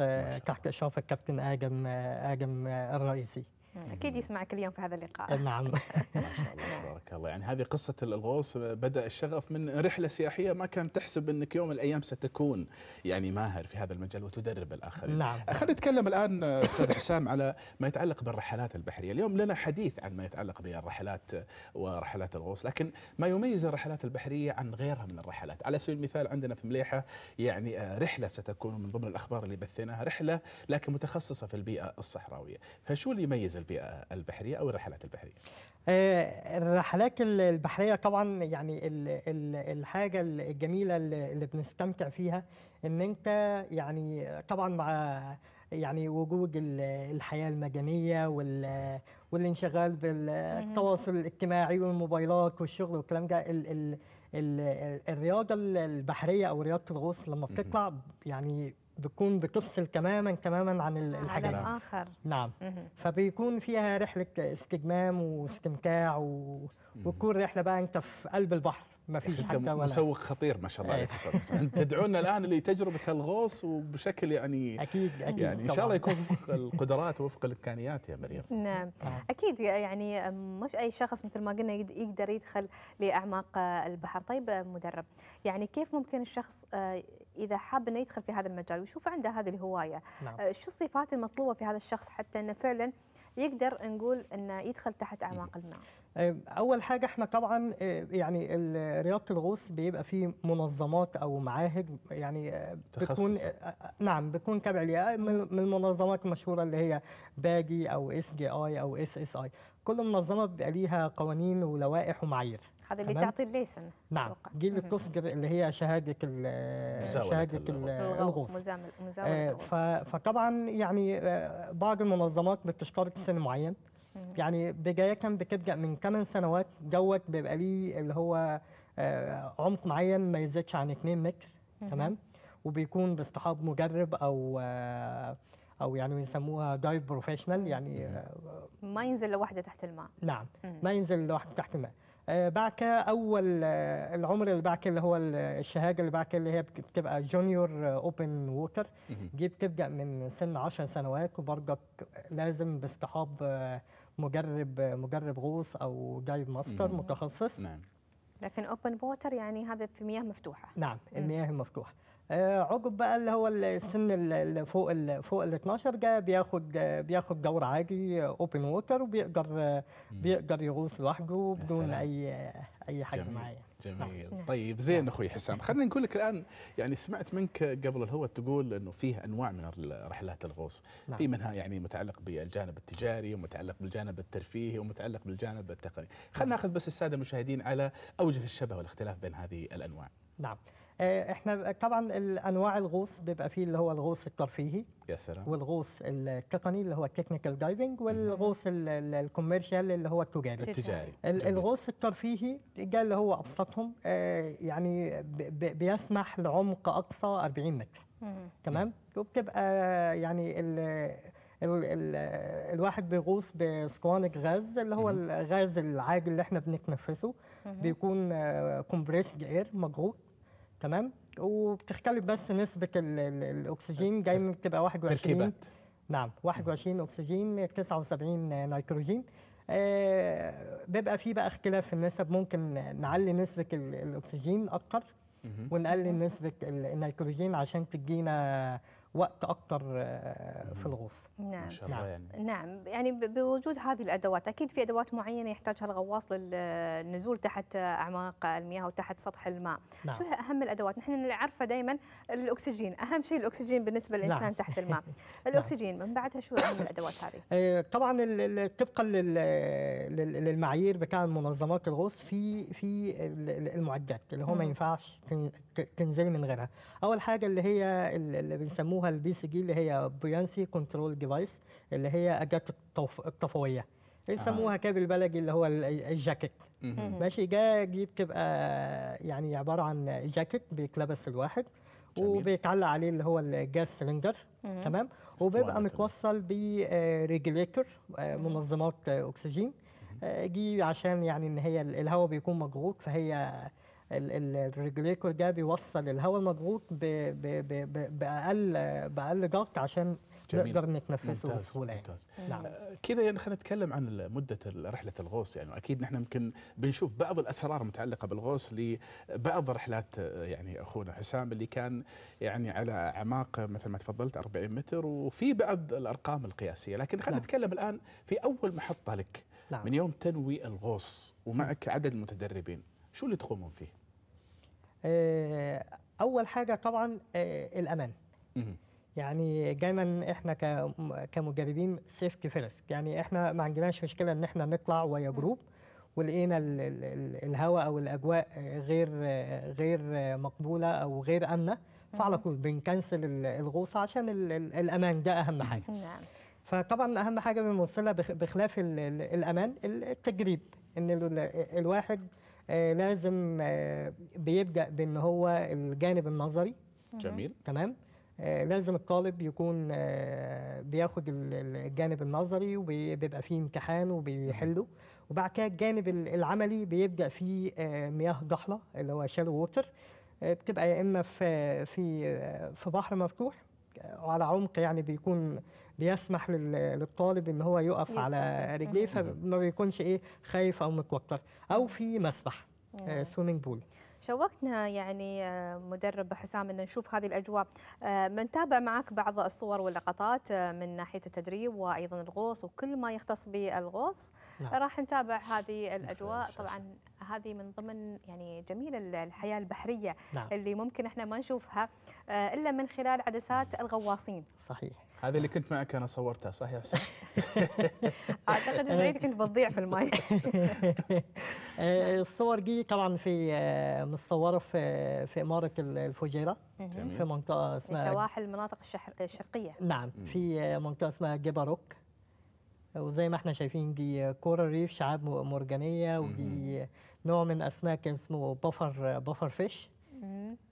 تحت اشراف الكابتن اجم اجم الرئيسي اكيد يسمعك اليوم في هذا اللقاء نعم ما شاء الله تبارك الله يعني هذه قصه الغوص بدا الشغف من رحله سياحيه ما كان تحسب انك يوم من الايام ستكون يعني ماهر في هذا المجال وتدرب الاخرين نعم خلينا نتكلم الان استاذ حسام على ما يتعلق بالرحلات البحريه اليوم لنا حديث عن ما يتعلق بالرحلات ورحلات الغوص لكن ما يميز الرحلات البحريه عن غيرها من الرحلات على سبيل المثال عندنا في مليحه يعني آه، رحله ستكون من ضمن الاخبار اللي بثيناها رحله لكن متخصصه في البيئه الصحراويه فشو اللي يميز البيئه البحريه او الرحلات البحريه آه، الرحلات البحريه طبعا يعني الحاجه الجميله اللي بنستمتع فيها ان انت يعني طبعا مع يعني وجود الحياه المجانيه وال والانشغال بالتواصل الاجتماعي والموبايلات والشغل والكلام ده ال ال ال الرياضه البحريه او رياضه الغوص لما بتطلع يعني بتكون بتفصل تماما تماما عن الحجر الاخر نعم فبيكون فيها رحله استجمام واستمتاع و... وتكون رحله بقى انت في قلب البحر ما فيش حتى ولا مسوق خطير ما شاء الله عليك إيه. تدعونا الان لتجربه الغوص وبشكل يعني اكيد اكيد يعني ان شاء الله يكون وفق القدرات ووفق الامكانيات يا مريم نعم, نعم. اكيد يعني مش اي شخص مثل ما قلنا يقدر يدخل لاعماق البحر طيب مدرب يعني كيف ممكن الشخص آه، اذا حاب انه يدخل في هذا المجال ويشوف عنده هذه الهوايه نعم. آه، شو الصفات المطلوبه في هذا الشخص حتى انه فعلا يقدر نقول انه يدخل تحت اعماق الماء آه، اول حاجه احنا طبعا آه، يعني رياضه الغوص بيبقى فيه منظمات او معاهد يعني بتكون تخصص. نعم بتكون تابع من المنظمات المشهوره اللي هي باجي او اس جي اي او اس اس اي كل منظمه بيبقى ليها قوانين ولوائح ومعايير هذا اللي تعطي الليسن نعم جيل اللي بتصدر اللي هي شهاده شهاده الغوص مزاوله الغوص آه، فطبعا يعني آه، بعض المنظمات بتشترط سن معين يعني بدايه بتبدا من ثمان سنوات دوت بيبقى ليه اللي هو آه، عمق معين ما يزيدش عن 2 متر تمام وبيكون باصطحاب مجرب او او يعني بيسموها دايف بروفيشنال يعني ما ينزل لوحده تحت الماء نعم ما ينزل لوحده تحت الماء آه، بعكا اول آه، العمر اللي بعكا اللي هو الشهاده اللي بعكا اللي هي بتبقى جونيور اوبن ووتر دي بتبدا من سن 10 سنوات وبرضك لازم باصطحاب آه، مجرب مجرب غوص او جايب ماستر متخصص نعم لكن اوبن ووتر يعني هذا في مياه مفتوحه نعم المياه المفتوحه آه، عقب بقى اللي هو السن اللي فوق ال فوق ال 12 جا بياخد بياخد دور عادي اوبن ووتر وبيقدر بيقدر يغوص لوحده بدون اي اي حاجه معايا جميل نعم. طيب زين نعم. اخوي حسام خلينا نقول لك الان يعني سمعت منك قبل الهوا تقول انه فيه انواع من رحلات الغوص نعم. في منها يعني متعلق بالجانب التجاري ومتعلق بالجانب الترفيهي ومتعلق بالجانب التقني خلينا نعم. ناخذ بس الساده المشاهدين على اوجه الشبه والاختلاف بين هذه الانواع نعم آه، احنا طبعا انواع الغوص بيبقى فيه اللي هو الغوص الترفيهي يا سلام والغوص التقني اللي هو التكنيكال دايفنج والغوص الكوميرشال اللي هو التجاري التجاري الغوص الترفيهي ده اللي هو ابسطهم آه، يعني بيسمح لعمق اقصى 40 متر تمام وبتبقى يعني ال الـ الواحد بيغوص بسكوانك غاز اللي هو الغاز العاج اللي احنا بنتنفسه بيكون كومبريسد اير مضغوط تمام وبتختلف بس نسبه الاكسجين جاي من بتبقى 21 تركيبات نعم 21 اكسجين 79 نيتروجين آه بيبقى في بقى اختلاف في النسب ممكن نعلي نسبه الاكسجين اكتر ونقلل نسبه النيتروجين عشان تدينا وقت اكثر آه، في الغوص نعم ما شاء نعم. الله نعم. يعني. نعم يعني بوجود هذه الادوات اكيد في ادوات معينه يحتاجها الغواص للنزول تحت اعماق المياه وتحت سطح الماء نعم. شو اهم الادوات نحن نعرفها دائما الاكسجين اهم شيء الاكسجين بالنسبه للانسان نعم. تحت الماء نعم. الاكسجين من بعدها شو اهم الادوات هذه آه، طبعا طبقا للمعايير بتاع منظمات الغوص في في المعدات اللي هو ما ينفعش تنزلي من غيرها اول حاجه اللي هي اللي بنسموها اسمها البي سي جي اللي هي بريانسي كنترول ديفايس اللي هي اجهزه الطفويه آه. يسموها آه. كده بالبلدي اللي هو الجاكيت ماشي جا دي بتبقى يعني عباره عن جاكيت بيتلبس الواحد وبيتعلق عليه اللي هو الجاز سلندر تمام وبيبقى متوصل بريجليتور آه، آه، منظمات اكسجين دي عشان يعني ان هي الهواء بيكون مضغوط فهي الريجليتور ده بيوصل الهواء المضغوط باقل باقل ضغط عشان نقدر نتنفسه بسهوله يعني. ممتاز. نعم آه، كده يعني خلينا نتكلم عن مده رحله الغوص يعني اكيد نحن يمكن بنشوف بعض الاسرار المتعلقه بالغوص لبعض رحلات آه، يعني اخونا حسام اللي كان يعني على اعماق مثل ما تفضلت 40 متر وفي بعض الارقام القياسيه لكن خلينا نعم. نتكلم الان في اول محطه لك نعم. من يوم تنوي الغوص نعم. ومعك عدد المتدربين شو اللي تقومون فيه؟ آه، اول حاجه طبعا آه، الامان يعني دايما احنا كمجربين سيفتي فيرست يعني احنا ما عندناش مشكله ان احنا نطلع ويا جروب ولقينا الهواء او الاجواء غير غير مقبوله او غير امنه فعلى طول بنكنسل الغوصه عشان الامان ده اهم حاجه نعم فطبعا اهم حاجه بنوصلها بخلاف الامان التجريب ان الواحد آه، لازم آه، بيبدأ بأن هو الجانب النظري جميل تمام آه، لازم الطالب يكون بياخد الجانب النظري وبيبقى فيه امتحان وبيحله وبعد كده الجانب العملي بيبدا فيه مياه ضحله اللي هو شالو ووتر بتبقى يا اما في في في بحر مفتوح وعلى عمق يعني بيكون بيسمح للطالب ان هو يقف على رجليه فما بيكونش ايه خايف او متوتر او في مسبح سويمنج آه، بول شوقتنا يعني آه، مدرب حسام ان نشوف هذه الاجواء بنتابع آه، معك بعض الصور واللقطات من ناحيه التدريب وايضا الغوص وكل ما يختص بالغوص نعم. راح نتابع هذه نعم، الاجواء طبعا هذه من ضمن يعني جميل الحياه البحريه نعم. اللي ممكن احنا ما نشوفها الا من خلال عدسات الغواصين صحيح هذه اللي كنت معك انا صورتها صحيح حسين؟ اعتقد زعيد كنت بتضيع في الماي آه، الصور دي طبعا في آه، متصوره في في اماره الفجيره في منطقه يعني اسمها سواحل المناطق الشرقيه نعم في آه، منطقه اسمها جبروك وزي ما احنا شايفين دي كورال ريف شعاب مرجانيه ودي نوع من اسماك اسمه بفر بفر فيش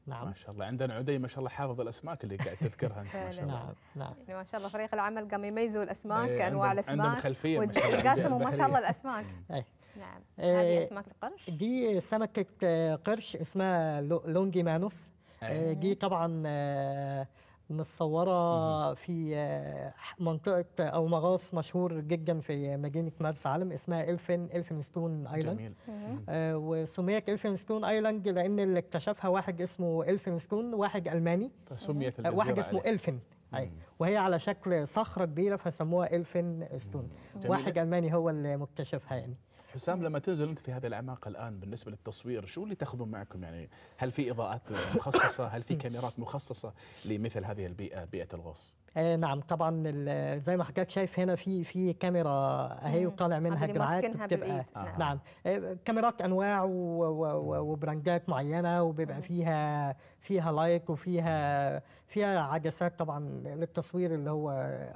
نعم ما شاء الله عندنا عدي ما شاء الله حافظ الاسماك اللي قاعد تذكرها انت ما شاء نعم، الله نعم نعم يعني ما شاء الله فريق العمل قام يميزوا الاسماك ايه انواع الاسماك عندهم خلفيه ما ما شاء الله الاسماك إيه. نعم هذه إيه، اسماك القرش دي سمكه قرش اسمها لونجي مانوس إيه. دي طبعا آه، متصوره في آه، منطقه او مغاص مشهور جدا في مدينه مرسى علم اسمها الفن الفن ستون ايلاند جميل. الفن ستون ايلاند لان اللي اكتشفها واحد اسمه الفن ستون واحد الماني طيب، سميت آه واحد اسمه عليك. الفن أي. وهي على شكل صخره كبيره فسموها الفن ستون واحد الماني هو اللي مكتشفها يعني حسام لما تنزل انت في هذه الاعماق الان بالنسبه للتصوير شو اللي تاخذون معكم يعني هل في اضاءات مخصصه هل في كاميرات مخصصه لمثل هذه البيئه بيئه الغوص آه نعم طبعا زي ما حضرتك شايف هنا في في كاميرا اهي وطالع منها جرعات بتبقى آه. نعم, نعم. آه، كاميرات انواع وبراندات معينه وبيبقى فيها فيها لايك وفيها فيها عدسات طبعا للتصوير اللي هو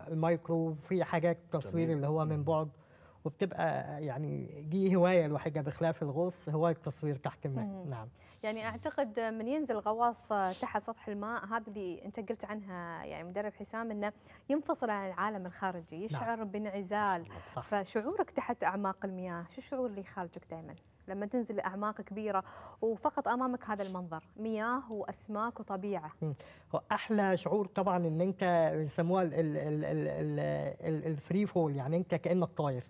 المايكرو وفي حاجات تصوير اللي هو من بعد وبتبقى يعني دي هوايه الوحيده بخلاف الغوص هوايه تصوير تحت الماء نعم يعني اعتقد من ينزل غواص تحت سطح الماء هذا اللي انت قلت عنها يعني مدرب حسام انه ينفصل عن العالم الخارجي نعم. يشعر نعم. بانعزال فشعورك تحت اعماق المياه شو الشعور اللي يخالجك دائما؟ لما تنزل لأعماق كبيرة وفقط أمامك هذا المنظر مياه وأسماك وطبيعة هو أحلى شعور طبعا أن أنت يسموها الفري فول يعني أنت كأنك طاير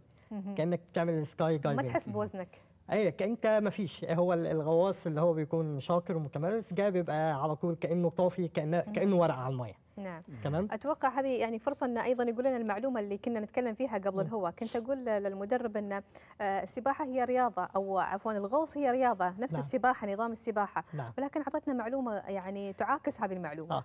كانك بتعمل سكاي دايفنج ما تحس بوزنك ايوه كانت ما فيش إيه هو الغواص اللي هو بيكون شاكر ومتمرس جاي بيبقى على طول كانه طافي كانه كانه ورقه على الميه نعم تمام اتوقع هذه يعني فرصه ان ايضا يقول لنا المعلومه اللي كنا نتكلم فيها قبل نعم. الهواء كنت اقول للمدرب ان آه، السباحه هي رياضه او عفوا الغوص هي رياضه نفس نعم. السباحه نظام السباحه نعم. ولكن اعطتنا معلومه يعني تعاكس هذه المعلومه آه.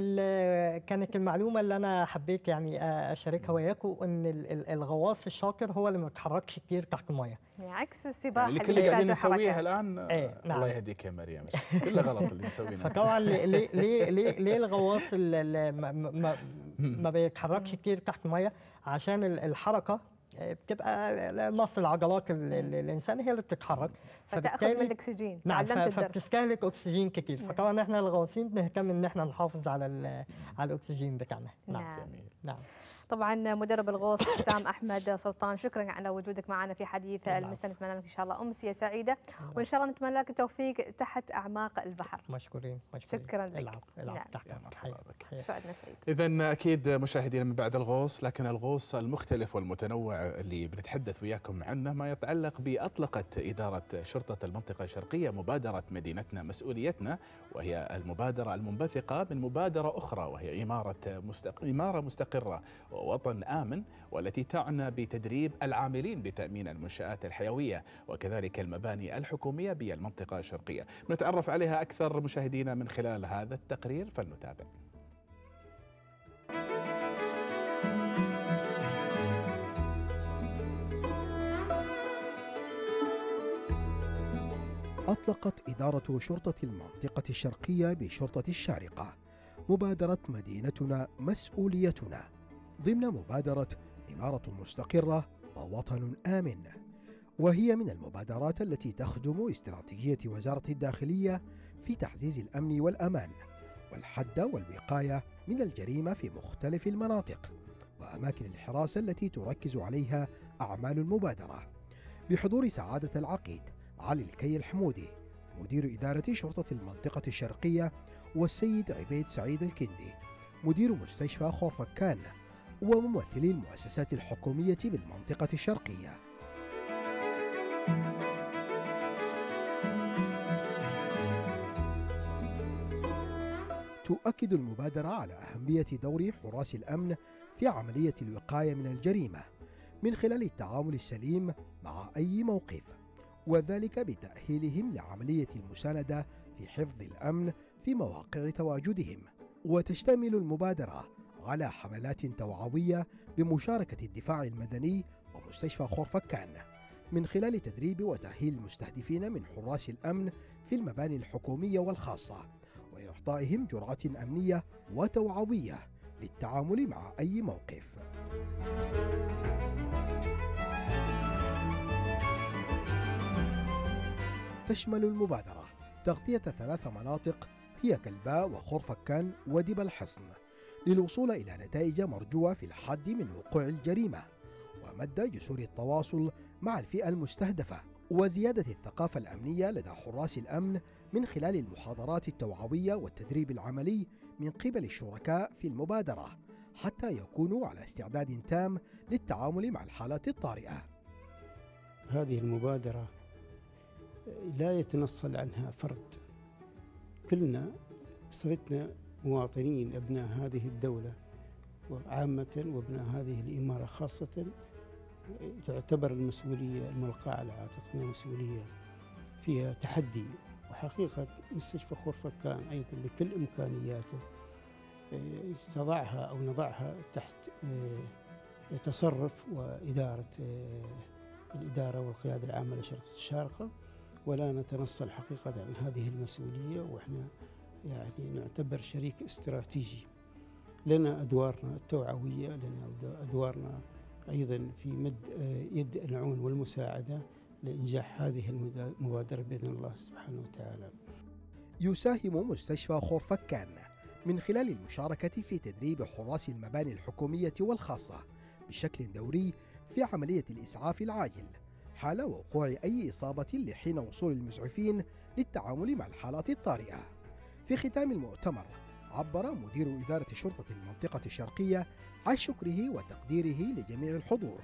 آه كانت المعلومه اللي انا حبيت يعني اشاركها وياكم ان الغواص الشاطر هو اللي ما بيتحركش كتير تحت الميه يعني عكس السباحه يعني اللي, قاعدين نسويها الان ايه آه، نعم. الله يهديك يا مريم كله غلط اللي مسوينه فطبعا ليه ليه ليه ليه الغواص اللي ما, ما بيتحركش كتير تحت الميه عشان الحركه آه، بتبقى نص العضلات الانسان هي اللي بتتحرك فتاخذ من الاكسجين نعم تعلمت الدرس فبتستهلك اكسجين كتير نعم. فطبعا احنا الغواصين بنهتم ان احنا نحافظ على على الاكسجين بتاعنا نعم, نعم. جميل نعم طبعا مدرب الغوص حسام احمد سلطان شكرا على وجودك معنا في حديث المساء نتمنى لك ان شاء الله امسيه سعيده وان شاء الله نتمنى لك التوفيق تحت اعماق البحر مشكورين مشكورين شكرا لك العب العب نعم. تحت شعدنا سعيد اذا اكيد مشاهدينا من بعد الغوص لكن الغوص المختلف والمتنوع اللي بنتحدث وياكم عنه ما يتعلق باطلقت اداره شرطه المنطقه الشرقيه مبادره مدينتنا مسؤوليتنا وهي المبادره المنبثقه من مبادره اخرى وهي اماره مستق... اماره مستقره ووطن آمن والتي تعنى بتدريب العاملين بتأمين المنشآت الحيوية وكذلك المباني الحكومية بالمنطقة الشرقية نتعرف عليها أكثر مشاهدينا من خلال هذا التقرير فلنتابع أطلقت إدارة شرطة المنطقة الشرقية بشرطة الشارقة مبادرة مدينتنا مسؤوليتنا ضمن مبادرة إمارة مستقرة ووطن آمن وهي من المبادرات التي تخدم استراتيجية وزارة الداخلية في تعزيز الأمن والأمان والحد والوقاية من الجريمة في مختلف المناطق وأماكن الحراسة التي تركز عليها أعمال المبادرة بحضور سعادة العقيد علي الكي الحمودي مدير إدارة شرطة المنطقة الشرقية والسيد عبيد سعيد الكندي مدير مستشفى خورفكان وممثلي المؤسسات الحكومية بالمنطقة الشرقية تؤكد المبادرة على أهمية دور حراس الأمن في عملية الوقاية من الجريمة من خلال التعامل السليم مع أي موقف وذلك بتأهيلهم لعملية المساندة في حفظ الأمن في مواقع تواجدهم وتشتمل المبادرة على حملات توعوية بمشاركة الدفاع المدني ومستشفى خورفكان من خلال تدريب وتأهيل المستهدفين من حراس الأمن في المباني الحكومية والخاصة وإعطائهم جرعات أمنية وتوعوية للتعامل مع أي موقف. تشمل المبادرة تغطية ثلاث مناطق هي كلباء وخرفكان ودب الحصن للوصول إلى نتائج مرجوة في الحد من وقوع الجريمة ومد جسور التواصل مع الفئة المستهدفة وزيادة الثقافة الأمنية لدى حراس الأمن من خلال المحاضرات التوعوية والتدريب العملي من قبل الشركاء في المبادرة حتى يكونوا على استعداد تام للتعامل مع الحالات الطارئة. هذه المبادرة لا يتنصل عنها فرد. كلنا بصفتنا مواطنين أبناء هذه الدولة وعامة وابناء هذه الإمارة خاصة تعتبر المسؤولية الملقاة على عاتقنا مسؤولية فيها تحدي وحقيقة مستشفى خورفكان أيضا بكل إمكانياته آه، تضعها أو نضعها تحت آه، تصرف وإدارة آه، الإدارة والقيادة العامة لشرطة الشارقة ولا نتنصل حقيقة عن هذه المسؤولية وإحنا يعني نعتبر شريك استراتيجي لنا أدوارنا التوعوية لنا أدوارنا أيضا في مد يد العون والمساعدة لإنجاح هذه المبادرة بإذن الله سبحانه وتعالى يساهم مستشفى خورفكان من خلال المشاركة في تدريب حراس المباني الحكومية والخاصة بشكل دوري في عملية الإسعاف العاجل حال وقوع أي إصابة لحين وصول المسعفين للتعامل مع الحالات الطارئة في ختام المؤتمر عبر مدير إدارة شرطة المنطقة الشرقية عن شكره وتقديره لجميع الحضور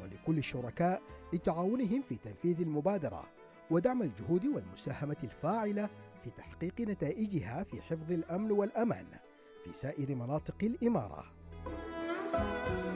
ولكل الشركاء لتعاونهم في تنفيذ المبادرة ودعم الجهود والمساهمة الفاعلة في تحقيق نتائجها في حفظ الأمن والأمان في سائر مناطق الإمارة. thank you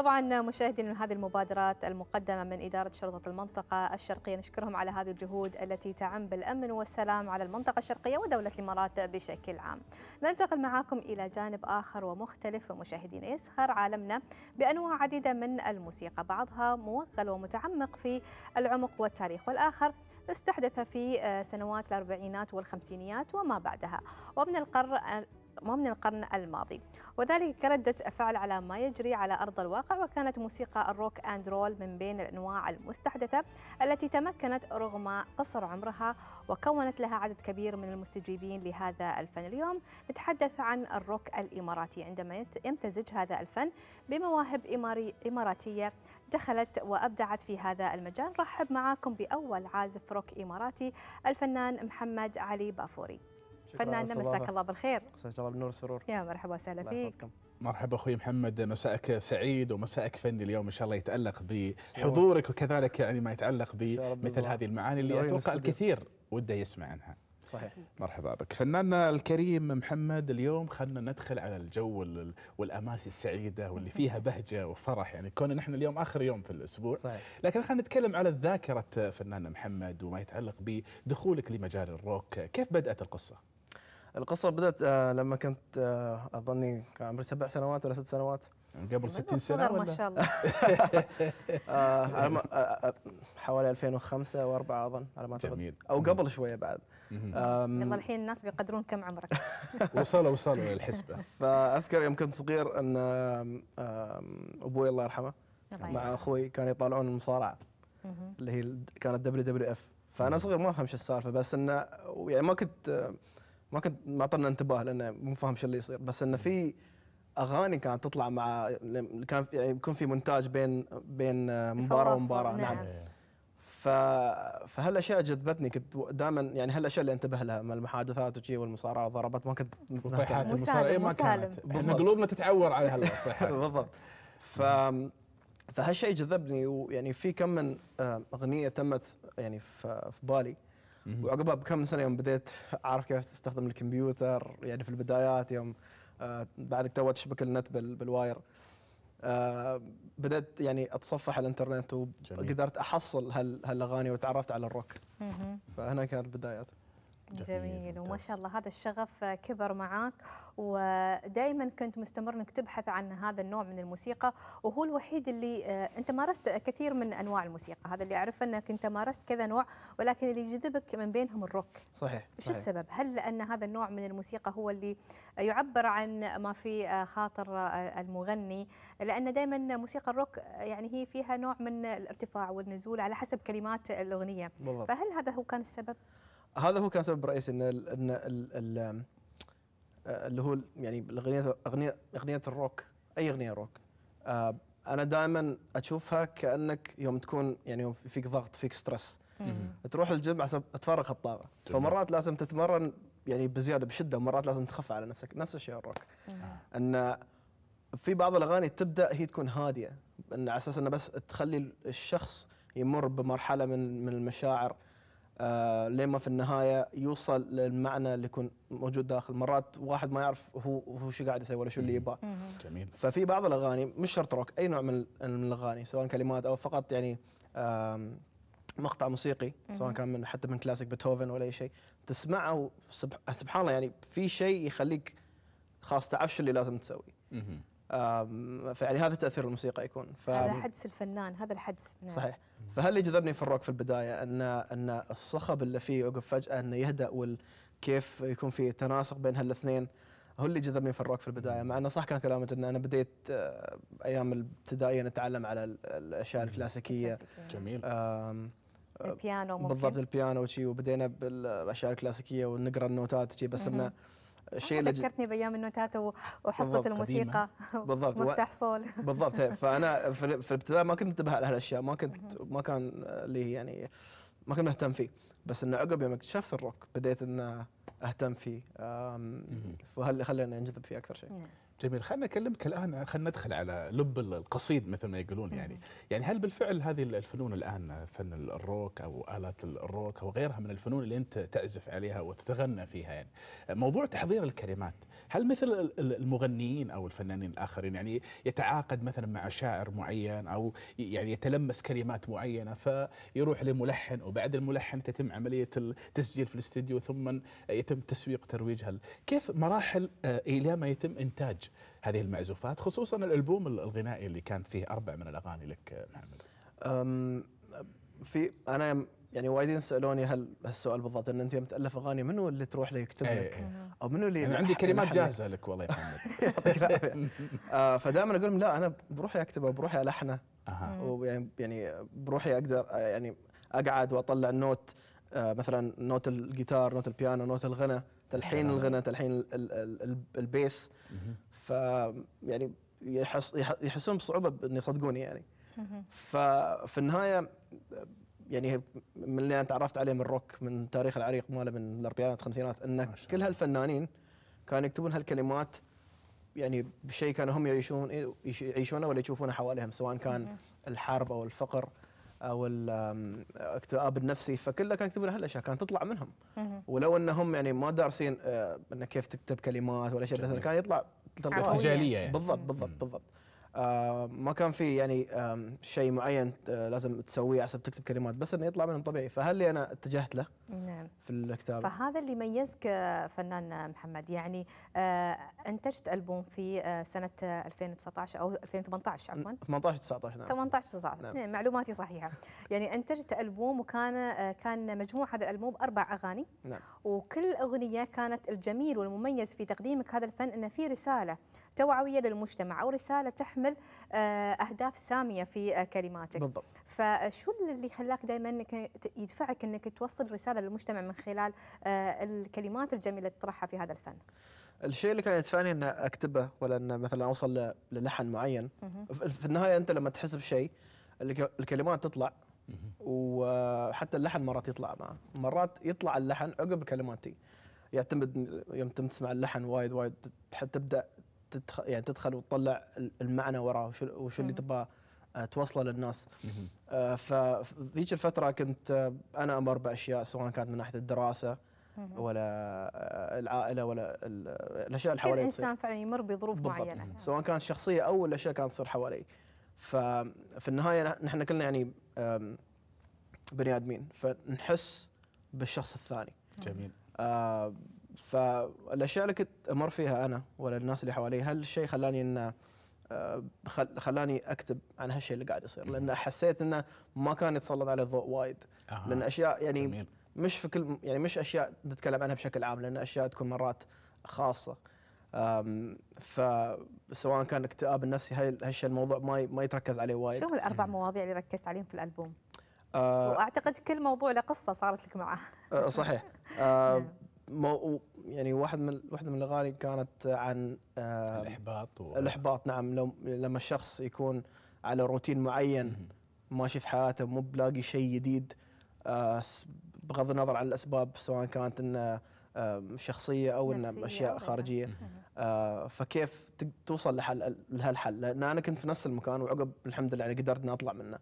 طبعا مشاهدينا هذه المبادرات المقدمة من إدارة شرطة المنطقة الشرقية نشكرهم على هذه الجهود التي تعم بالأمن والسلام على المنطقة الشرقية ودولة الإمارات بشكل عام ننتقل معاكم إلى جانب آخر ومختلف مشاهدينا يسخر عالمنا بأنواع عديدة من الموسيقى بعضها موغل ومتعمق في العمق والتاريخ والآخر استحدث في آه، سنوات الأربعينات والخمسينيات وما بعدها ومن القرن ومن القرن الماضي وذلك كردة فعل على ما يجري على أرض الواقع وكانت موسيقى الروك أند رول من بين الأنواع المستحدثة التي تمكنت رغم قصر عمرها وكونت لها عدد كبير من المستجيبين لهذا الفن اليوم نتحدث عن الروك الإماراتي عندما يمتزج هذا الفن بمواهب إماراتية دخلت وأبدعت في هذا المجال رحب معاكم بأول عازف روك إماراتي الفنان محمد علي بافوري فنان مساك الله بالخير مساك الله بالنور والسرور يا مرحبا وسهلا فيك مرحبا اخوي محمد مساءك سعيد ومساءك فني اليوم ان شاء الله يتالق بحضورك وكذلك يعني ما يتعلق بمثل هذه المعاني اللي اتوقع الكثير وده يسمع عنها صحيح مرحبا بك فناننا الكريم محمد اليوم خلنا ندخل على الجو والاماسي السعيده واللي فيها بهجه وفرح يعني كون نحن اليوم اخر يوم في الاسبوع صحيح. لكن خلينا نتكلم على ذاكره فنان محمد وما يتعلق بدخولك لمجال الروك كيف بدات القصه القصه بدات آه، لما كنت آه، اظني كان عمري سبع سنوات ولا ست سنوات قبل 60 سنه ما شاء الله آه، حوالي 2005 و4 اظن على ما اعتقد او قبل شويه بعد يلا الحين الناس بيقدرون كم عمرك وصلوا وصلوا للحسبه فاذكر يوم كنت صغير ان ابوي الله يرحمه مع اخوي كانوا يطالعون المصارعه اللي هي كانت دبليو دبليو اف فانا صغير ما افهم شو السالفه بس انه يعني ما كنت ما كنت معطلنا انتباه لانه مو فاهم شو اللي يصير بس انه في اغاني كانت تطلع مع كان يعني يكون في مونتاج بين بين آه، مباراه ومباراه نعم, نعم. ف... فهالاشياء جذبتني كنت دائما يعني هالاشياء اللي انتبه لها من المحادثات وشي والمصارعه وضربات ما كنت طيحات المصارعه إيه، ما كانت احنا قلوبنا تتعور على هالطيحات بالضبط ف فهالشيء جذبني ويعني في كم من آه، اغنيه تمت يعني في بالي وعقبها بكم سنه يوم بديت اعرف كيف تستخدم الكمبيوتر يعني في البدايات يوم آه بعدك تو تشبك النت بال بالواير آه بدأت يعني أتصفح الإنترنت وقدرت أحصل هالأغاني وتعرفت على الروك فهنا كانت بداياتي جميل وما شاء الله هذا الشغف كبر معك ودائما كنت مستمر انك تبحث عن هذا النوع من الموسيقى وهو الوحيد اللي آه، انت مارست كثير من انواع الموسيقى هذا اللي اعرفه انك انت مارست كذا نوع ولكن اللي جذبك من بينهم الروك صحيح شو السبب هل لان هذا النوع من الموسيقى هو اللي يعبر عن ما في آه، خاطر آه، المغني لان دائما موسيقى الروك يعني هي فيها نوع من الارتفاع والنزول على حسب كلمات الاغنيه بالضبط. فهل هذا هو كان السبب هذا هو كان سبب رئيسي ان ان آه، اللي هو يعني الاغنيه اغنيه اغنيه الروك اي اغنيه روك آه، انا دائما اشوفها كانك يوم تكون يعني يوم فيك ضغط فيك ستريس تروح الجيم عشان تفرغ الطاقه فمرات لازم تتمرن يعني بزياده بشده ومرات لازم تخف على نفسك نفس الشيء الروك آه. ان في بعض الاغاني تبدا هي تكون هاديه ان على اساس انه بس تخلي الشخص يمر بمرحله من من المشاعر آه، لما في النهايه يوصل للمعنى اللي يكون موجود داخل مرات واحد ما يعرف هو هو شو قاعد يسوي ولا شو اللي يبغى جميل ففي بعض الاغاني مش شرط روك اي نوع من الاغاني سواء كلمات او فقط يعني مقطع موسيقي سواء كان من حتى من كلاسيك بيتهوفن ولا اي شيء تسمعه سبحان الله يعني في شيء يخليك خلاص تعرف شو اللي لازم تسوي فيعني هذا تاثير الموسيقى يكون ف... هذا حدس الفنان هذا الحدس نعم. صحيح فهل اللي جذبني في الروك في البدايه ان ان الصخب اللي فيه يوقف فجاه انه يهدا وكيف يكون في تناسق بين هالاثنين هو اللي جذبني في الروك في البدايه مع انه صح كان كلامك ان انا بديت آه، ايام الابتدائيه نتعلم على الاشياء الكلاسيكيه جميل البيانو ممكن. بالضبط البيانو وشي وبدينا بالاشياء الكلاسيكيه ونقرا النوتات وشي بس انه الشيء اللي ذكرتني بايام النوتات وحصه الموسيقى بالضبط مفتاح صول بالضبط فانا في الابتداء ما كنت انتبه هالاشياء ما كنت ما كان لي يعني ما كنت مهتم فيه بس انه عقب يوم اكتشفت الروك بديت انه اهتم فيه فهل خلاني انجذب فيه اكثر شيء نعم. جميل خلينا نكلمك الان خلينا ندخل على لب القصيد مثل ما يقولون يعني يعني هل بالفعل هذه الفنون الان فن الروك او الات الروك او غيرها من الفنون اللي انت تعزف عليها وتتغنى فيها يعني موضوع تحضير الكلمات هل مثل المغنيين او الفنانين الاخرين يعني يتعاقد مثلا مع شاعر معين او يعني يتلمس كلمات معينه فيروح لملحن وبعد الملحن تتم عمليه التسجيل في الاستديو ثم يتم تسويق ترويجها كيف مراحل آه، الى ما يتم انتاج هذه المعزوفات خصوصا الألبوم الغنائي اللي كان فيه أربع من الأغاني لك محمد في أنا يعني وايدين سالوني هل هالسؤال بالضبط ان انت يوم تالف اغاني منو اللي تروح له يكتب إيه، لك إيه. او منو اللي يعني عندي كلمات جاهزه لك والله يا محمد آه، فدائما اقول لهم لا انا بروحي اكتبه بروحي الحنه ويعني يعني بروحي اقدر آه، يعني اقعد واطلع النوت آه، مثلا نوت الجيتار نوت البيانو نوت الغنى تلحين الغنى تلحين البيس ف يعني يحس يحسون بصعوبه ان يصدقوني يعني ففي النهايه يعني من اللي انا تعرفت عليه من روك من تاريخ العريق ماله من الاربعينات الخمسينات ان كل هالفنانين كانوا يكتبون هالكلمات يعني بشيء كانوا هم يعيشون يعيشونه ولا يشوفونه حواليهم سواء كان الحرب او الفقر او الاكتئاب النفسي فكله كانوا يكتبون هالاشياء كانت تطلع منهم ولو انهم يعني ما دارسين آه، انه كيف تكتب كلمات ولا شيء مثلا كان يطلع الارتجاليه يعني بالضبط بالضبط بالضبط آه، ما كان في يعني شيء معين آه، لازم تسويه عشان تكتب كلمات بس انه يطلع منهم طبيعي فهل اللي انا اتجهت له نعم في الكتابه فهذا اللي ميزك فنان محمد يعني آه، انتجت البوم في سنه 2019 او 2018 عفوا 18 19 نعم 18 19 نعم. نعم. معلوماتي صحيحه يعني انتجت البوم وكان كان مجموع هذا الالبوم اربع اغاني نعم وكل اغنيه كانت الجميل والمميز في تقديمك هذا الفن انه في رساله توعوية للمجتمع أو رسالة تحمل آه، أهداف سامية في آه، كلماتك بالضبط فشو اللي خلاك دائما انك يدفعك انك توصل رساله للمجتمع من خلال آه، الكلمات الجميله اللي تطرحها في هذا الفن؟ الشيء اللي كان يدفعني ان اكتبه ولا ان مثلا اوصل للحن معين في النهايه انت لما تحس بشيء الكلمات تطلع وحتى اللحن مرات يطلع معه مرات يطلع اللحن عقب كلماتي يعتمد يوم تسمع اللحن وايد وايد تبدا تدخل يعني تدخل وتطلع المعنى وراه وشو, وشو اللي تبغى آه، توصله للناس آه، فذيك الفتره كنت آه، انا امر باشياء سواء كانت من ناحيه الدراسه ولا العائله ولا الاشياء اللي حوالي الانسان فعلا يمر بظروف معينه سواء كانت شخصيه او الاشياء كانت تصير حوالي ففي النهايه نحن كلنا يعني بني ادمين فنحس بالشخص الثاني جميل فالاشياء اللي كنت امر فيها انا ولا الناس اللي حوالي هل الشيء خلاني ان آه، خلاني اكتب عن هالشيء اللي قاعد يصير لان حسيت انه ما كان يتسلط على الضوء وايد آه. لان اشياء يعني جميل. مش في كل يعني مش اشياء تتكلم عنها بشكل عام لان اشياء تكون مرات خاصه فسواء كان اكتئاب النفسي هاي هالشيء الموضوع ما ما يتركز عليه وايد شو الاربع مواضيع اللي ركزت عليهم في الالبوم؟ آه واعتقد كل موضوع له قصه صارت لك معه آه، صحيح آه نعم. يعني واحد من واحده من الاغاني كانت عن آه، الاحباط و... الاحباط نعم لو لما الشخص يكون على روتين معين ماشي في حياته مو بلاقي شيء جديد آه، بغض النظر عن الاسباب سواء كانت انه آه، شخصيه او انه اشياء خارجيه فكيف توصل لحل لهالحل لان انا كنت في نفس المكان وعقب الحمد لله يعني قدرت اطلع منه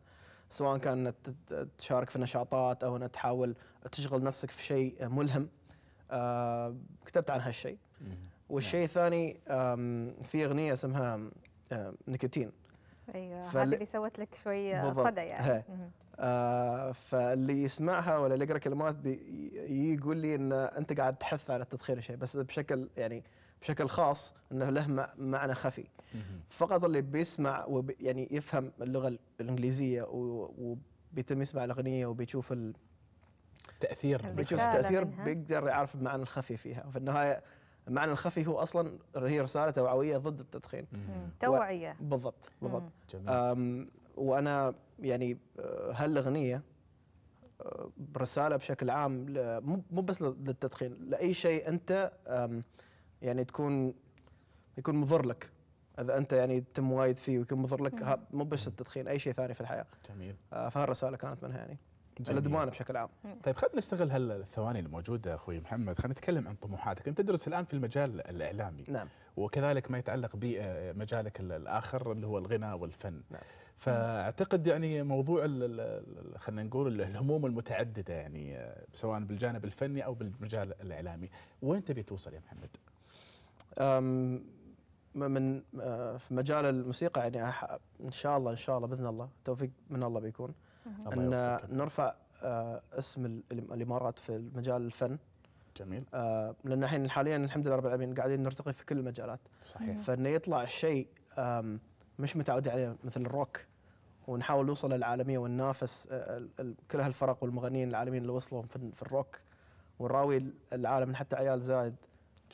سواء كان تشارك في نشاطات او انك تحاول تشغل نفسك في شيء ملهم آه، كتبت عن هالشيء والشيء نعم. الثاني في اغنيه اسمها نيكوتين ايوه هذه اللي سوت لك شوي صدى يعني آه فاللي يسمعها ولا اللي يقرا كلمات يقول لي ان انت قاعد تحث على التدخين شيء بس بشكل يعني بشكل خاص انه له معنى خفي فقط اللي بيسمع يعني يفهم اللغه الانجليزيه وبيتم يسمع الاغنيه وبيشوف تاثير بشوف التاثير بيقدر يعرف المعنى الخفي فيها في النهايه المعنى الخفي هو اصلا هي رساله توعويه ضد التدخين توعيه و... بالضبط بالضبط جميل. وانا يعني آه، هالاغنيه آه، رساله بشكل عام ل... مو بس للتدخين لاي شيء انت يعني تكون يكون مضر لك اذا انت يعني تتم وايد فيه ويكون مضر لك مو بس التدخين اي شيء ثاني في الحياه جميل آه، فهالرساله كانت منها يعني جميل. الادمان بشكل عام طيب خلينا نستغل هالثواني الموجوده اخوي محمد خلينا نتكلم عن طموحاتك انت تدرس الان في المجال الاعلامي نعم وكذلك ما يتعلق بمجالك الاخر اللي هو الغنى والفن نعم. فاعتقد يعني موضوع خلينا نقول الهموم المتعدده يعني سواء بالجانب الفني او بالمجال الاعلامي وين تبي توصل يا محمد من آه، في مجال الموسيقى يعني ان شاء الله ان شاء الله باذن الله توفيق من الله بيكون ان نرفع آه، اسم الامارات في مجال الفن جميل آه، لان الحين حاليا الحمد لله رب العالمين قاعدين نرتقي في كل المجالات صحيح فانه يطلع شيء مش متعود عليه مثل الروك ونحاول نوصل للعالميه وننافس آه، كل هالفرق والمغنيين العالميين اللي وصلوا في, في الروك ونراوي العالم حتى عيال زايد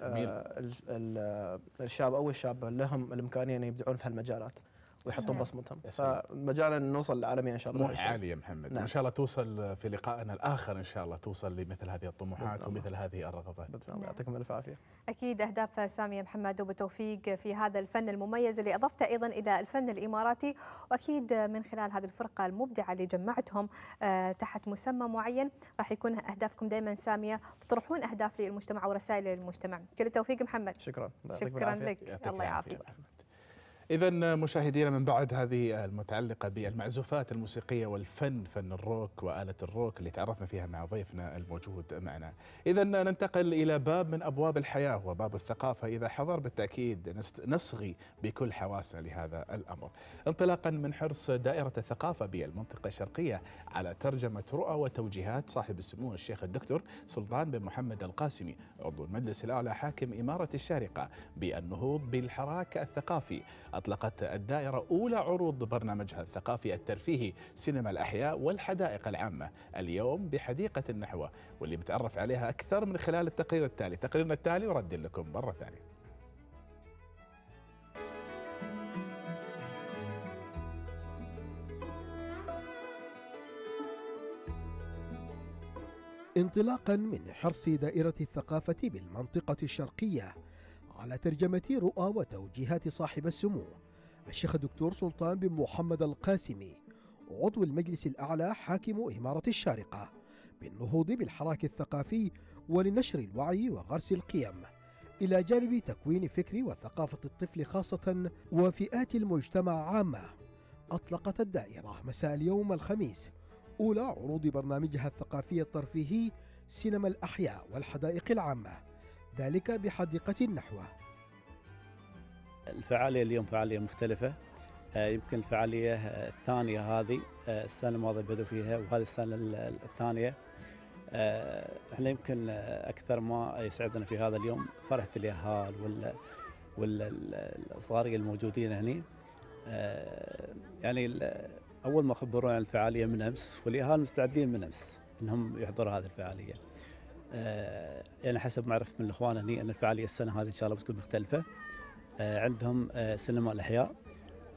جميل آه الشاب او الشابه لهم الامكانيه ان يبدعون في هالمجالات ويحطون بصمتهم فمجالا نوصل للعالمية ان شاء الله طموح عالي يا محمد نعم. وان شاء الله توصل في لقائنا الاخر ان شاء الله توصل لمثل هذه الطموحات ومثل هذه الرغبات الله يعطيكم الف عافيه اكيد اهداف ساميه محمد وبالتوفيق في هذا الفن المميز اللي اضفته ايضا الى الفن الاماراتي واكيد من خلال هذه الفرقه المبدعه اللي جمعتهم آه، تحت مسمى معين راح يكون اهدافكم دائما ساميه تطرحون اهداف للمجتمع ورسائل للمجتمع كل التوفيق محمد شكرا شكرا لك الله يعافيك إذا مشاهدينا من بعد هذه المتعلقة بالمعزوفات الموسيقية والفن فن الروك وآلة الروك اللي تعرفنا فيها مع ضيفنا الموجود معنا إذا ننتقل إلى باب من أبواب الحياة هو باب الثقافة إذا حضر بالتأكيد نصغي بكل حواسنا لهذا الأمر انطلاقا من حرص دائرة الثقافة بالمنطقة الشرقية على ترجمة رؤى وتوجيهات صاحب السمو الشيخ الدكتور سلطان بن محمد القاسمي عضو المجلس الأعلى حاكم إمارة الشارقة بالنهوض بالحراك الثقافي أطلقت الدائرة أولى عروض برنامجها الثقافي الترفيهي سينما الأحياء والحدائق العامة اليوم بحديقة النحوة واللي متعرف عليها أكثر من خلال التقرير التالي تقريرنا التالي ورد لكم مرة ثانية انطلاقا من حرص دائرة الثقافة بالمنطقة الشرقية على ترجمة رؤى وتوجيهات صاحب السمو الشيخ الدكتور سلطان بن محمد القاسمي عضو المجلس الأعلى حاكم إمارة الشارقة بالنهوض بالحراك الثقافي ولنشر الوعي وغرس القيم إلى جانب تكوين فكر وثقافة الطفل خاصة وفئات المجتمع عامة أطلقت الدائرة مساء اليوم الخميس أولى عروض برنامجها الثقافي الترفيهي سينما الأحياء والحدائق العامة ذلك بحديقة نحوه الفعالية اليوم فعالية مختلفة آه، يمكن الفعالية آه، الثانية هذه آه، السنة الماضية بدوا فيها وهذه السنة الثانية احنا يمكن اكثر ما يسعدنا في هذا اليوم فرحة الاهال وال والصغارية الموجودين هني يعني اول ما خبرونا عن الفعالية من امس والاهال مستعدين من امس انهم يحضروا هذه الفعالية آه، يعني حسب ما اعرف من الاخوان هني ان الفعاليه السنه هذه ان شاء الله بتكون مختلفه آه، عندهم آه، سينما الاحياء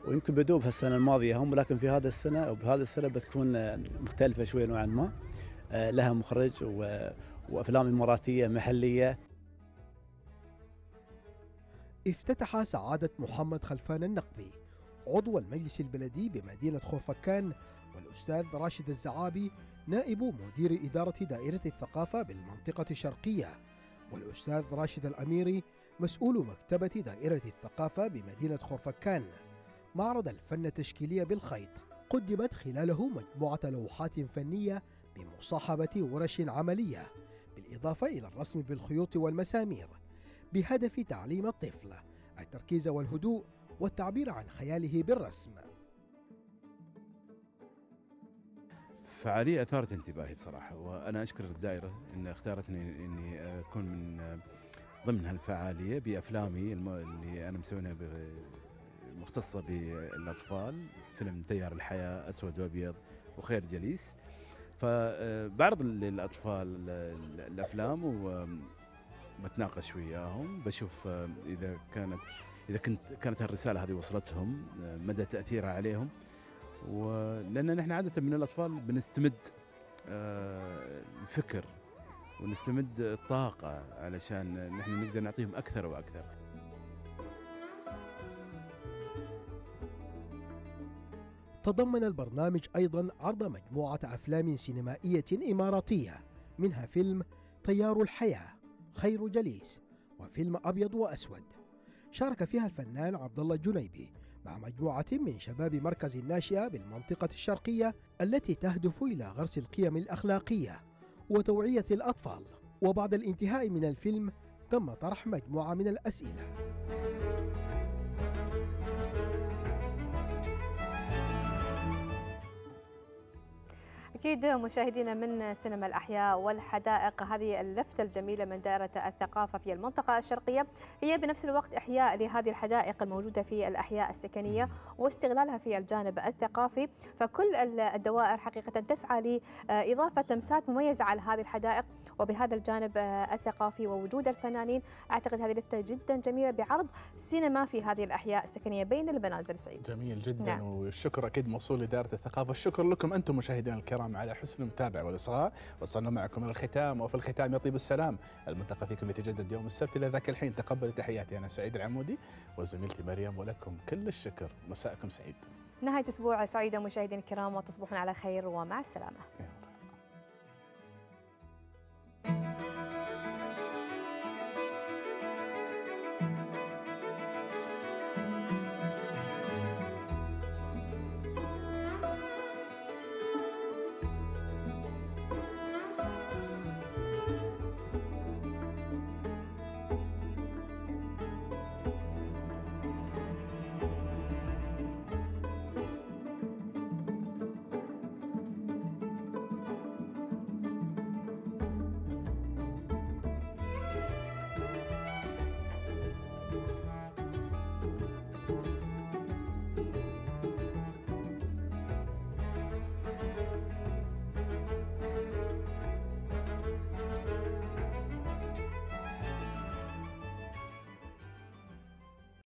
ويمكن بدوا هالسنه الماضيه هم لكن في هذا السنه او بهذا السنه بتكون مختلفه شوي نوعا ما لها مخرج وافلام اماراتيه محليه افتتح سعاده محمد خلفان النقبي عضو المجلس البلدي بمدينه خورفكان والاستاذ راشد الزعابي نائب مدير إدارة دائرة الثقافة بالمنطقة الشرقية والأستاذ راشد الأميري مسؤول مكتبة دائرة الثقافة بمدينة خرفكان معرض الفن التشكيلي بالخيط قدمت خلاله مجموعة لوحات فنية بمصاحبة ورش عملية بالإضافة إلى الرسم بالخيوط والمسامير بهدف تعليم الطفل التركيز والهدوء والتعبير عن خياله بالرسم فعالية اثارت انتباهي بصراحه وانا اشكر الدائره ان اختارتني اني اكون من ضمن هالفعاليه بافلامي اللي انا مسوينها مختصه بالاطفال فيلم تيار الحياه اسود وابيض وخير جليس فبعرض للاطفال الافلام وبتناقش وياهم بشوف اذا كانت اذا كنت كانت هالرساله هذه وصلتهم مدى تاثيرها عليهم ولان نحن عاده من الاطفال بنستمد آه، الفكر ونستمد الطاقه علشان نحن نقدر نعطيهم اكثر واكثر تضمن البرنامج أيضا عرض مجموعة أفلام سينمائية إماراتية منها فيلم تيار الحياة خير جليس وفيلم أبيض وأسود شارك فيها الفنان عبد الله الجنيبي مع مجموعة من شباب مركز الناشئة بالمنطقة الشرقية التي تهدف إلى غرس القيم الأخلاقية وتوعية الأطفال وبعد الانتهاء من الفيلم تم طرح مجموعة من الأسئلة أكيد مشاهدينا من سينما الأحياء والحدائق هذه اللفتة الجميلة من دائرة الثقافة في المنطقة الشرقية هي بنفس الوقت إحياء لهذه الحدائق الموجودة في الأحياء السكنية واستغلالها في الجانب الثقافي فكل الدوائر حقيقة تسعى لإضافة لمسات مميزة على هذه الحدائق وبهذا الجانب الثقافي ووجود الفنانين أعتقد هذه لفتة جدا جميلة بعرض سينما في هذه الأحياء السكنية بين المنازل سعيد جميل جدا نعم. والشكر أكيد موصول لدائرة الثقافة الشكر لكم أنتم مشاهدينا الكرام على حسن المتابعة والإصغاء وصلنا معكم إلى الختام وفي الختام يطيب السلام الملتقى فيكم يتجدد يوم السبت إلى ذاك الحين تقبل تحياتي أنا سعيد العمودي وزميلتي مريم ولكم كل الشكر مساءكم سعيد نهاية أسبوع سعيدة مشاهدينا الكرام وتصبحون على خير ومع السلامة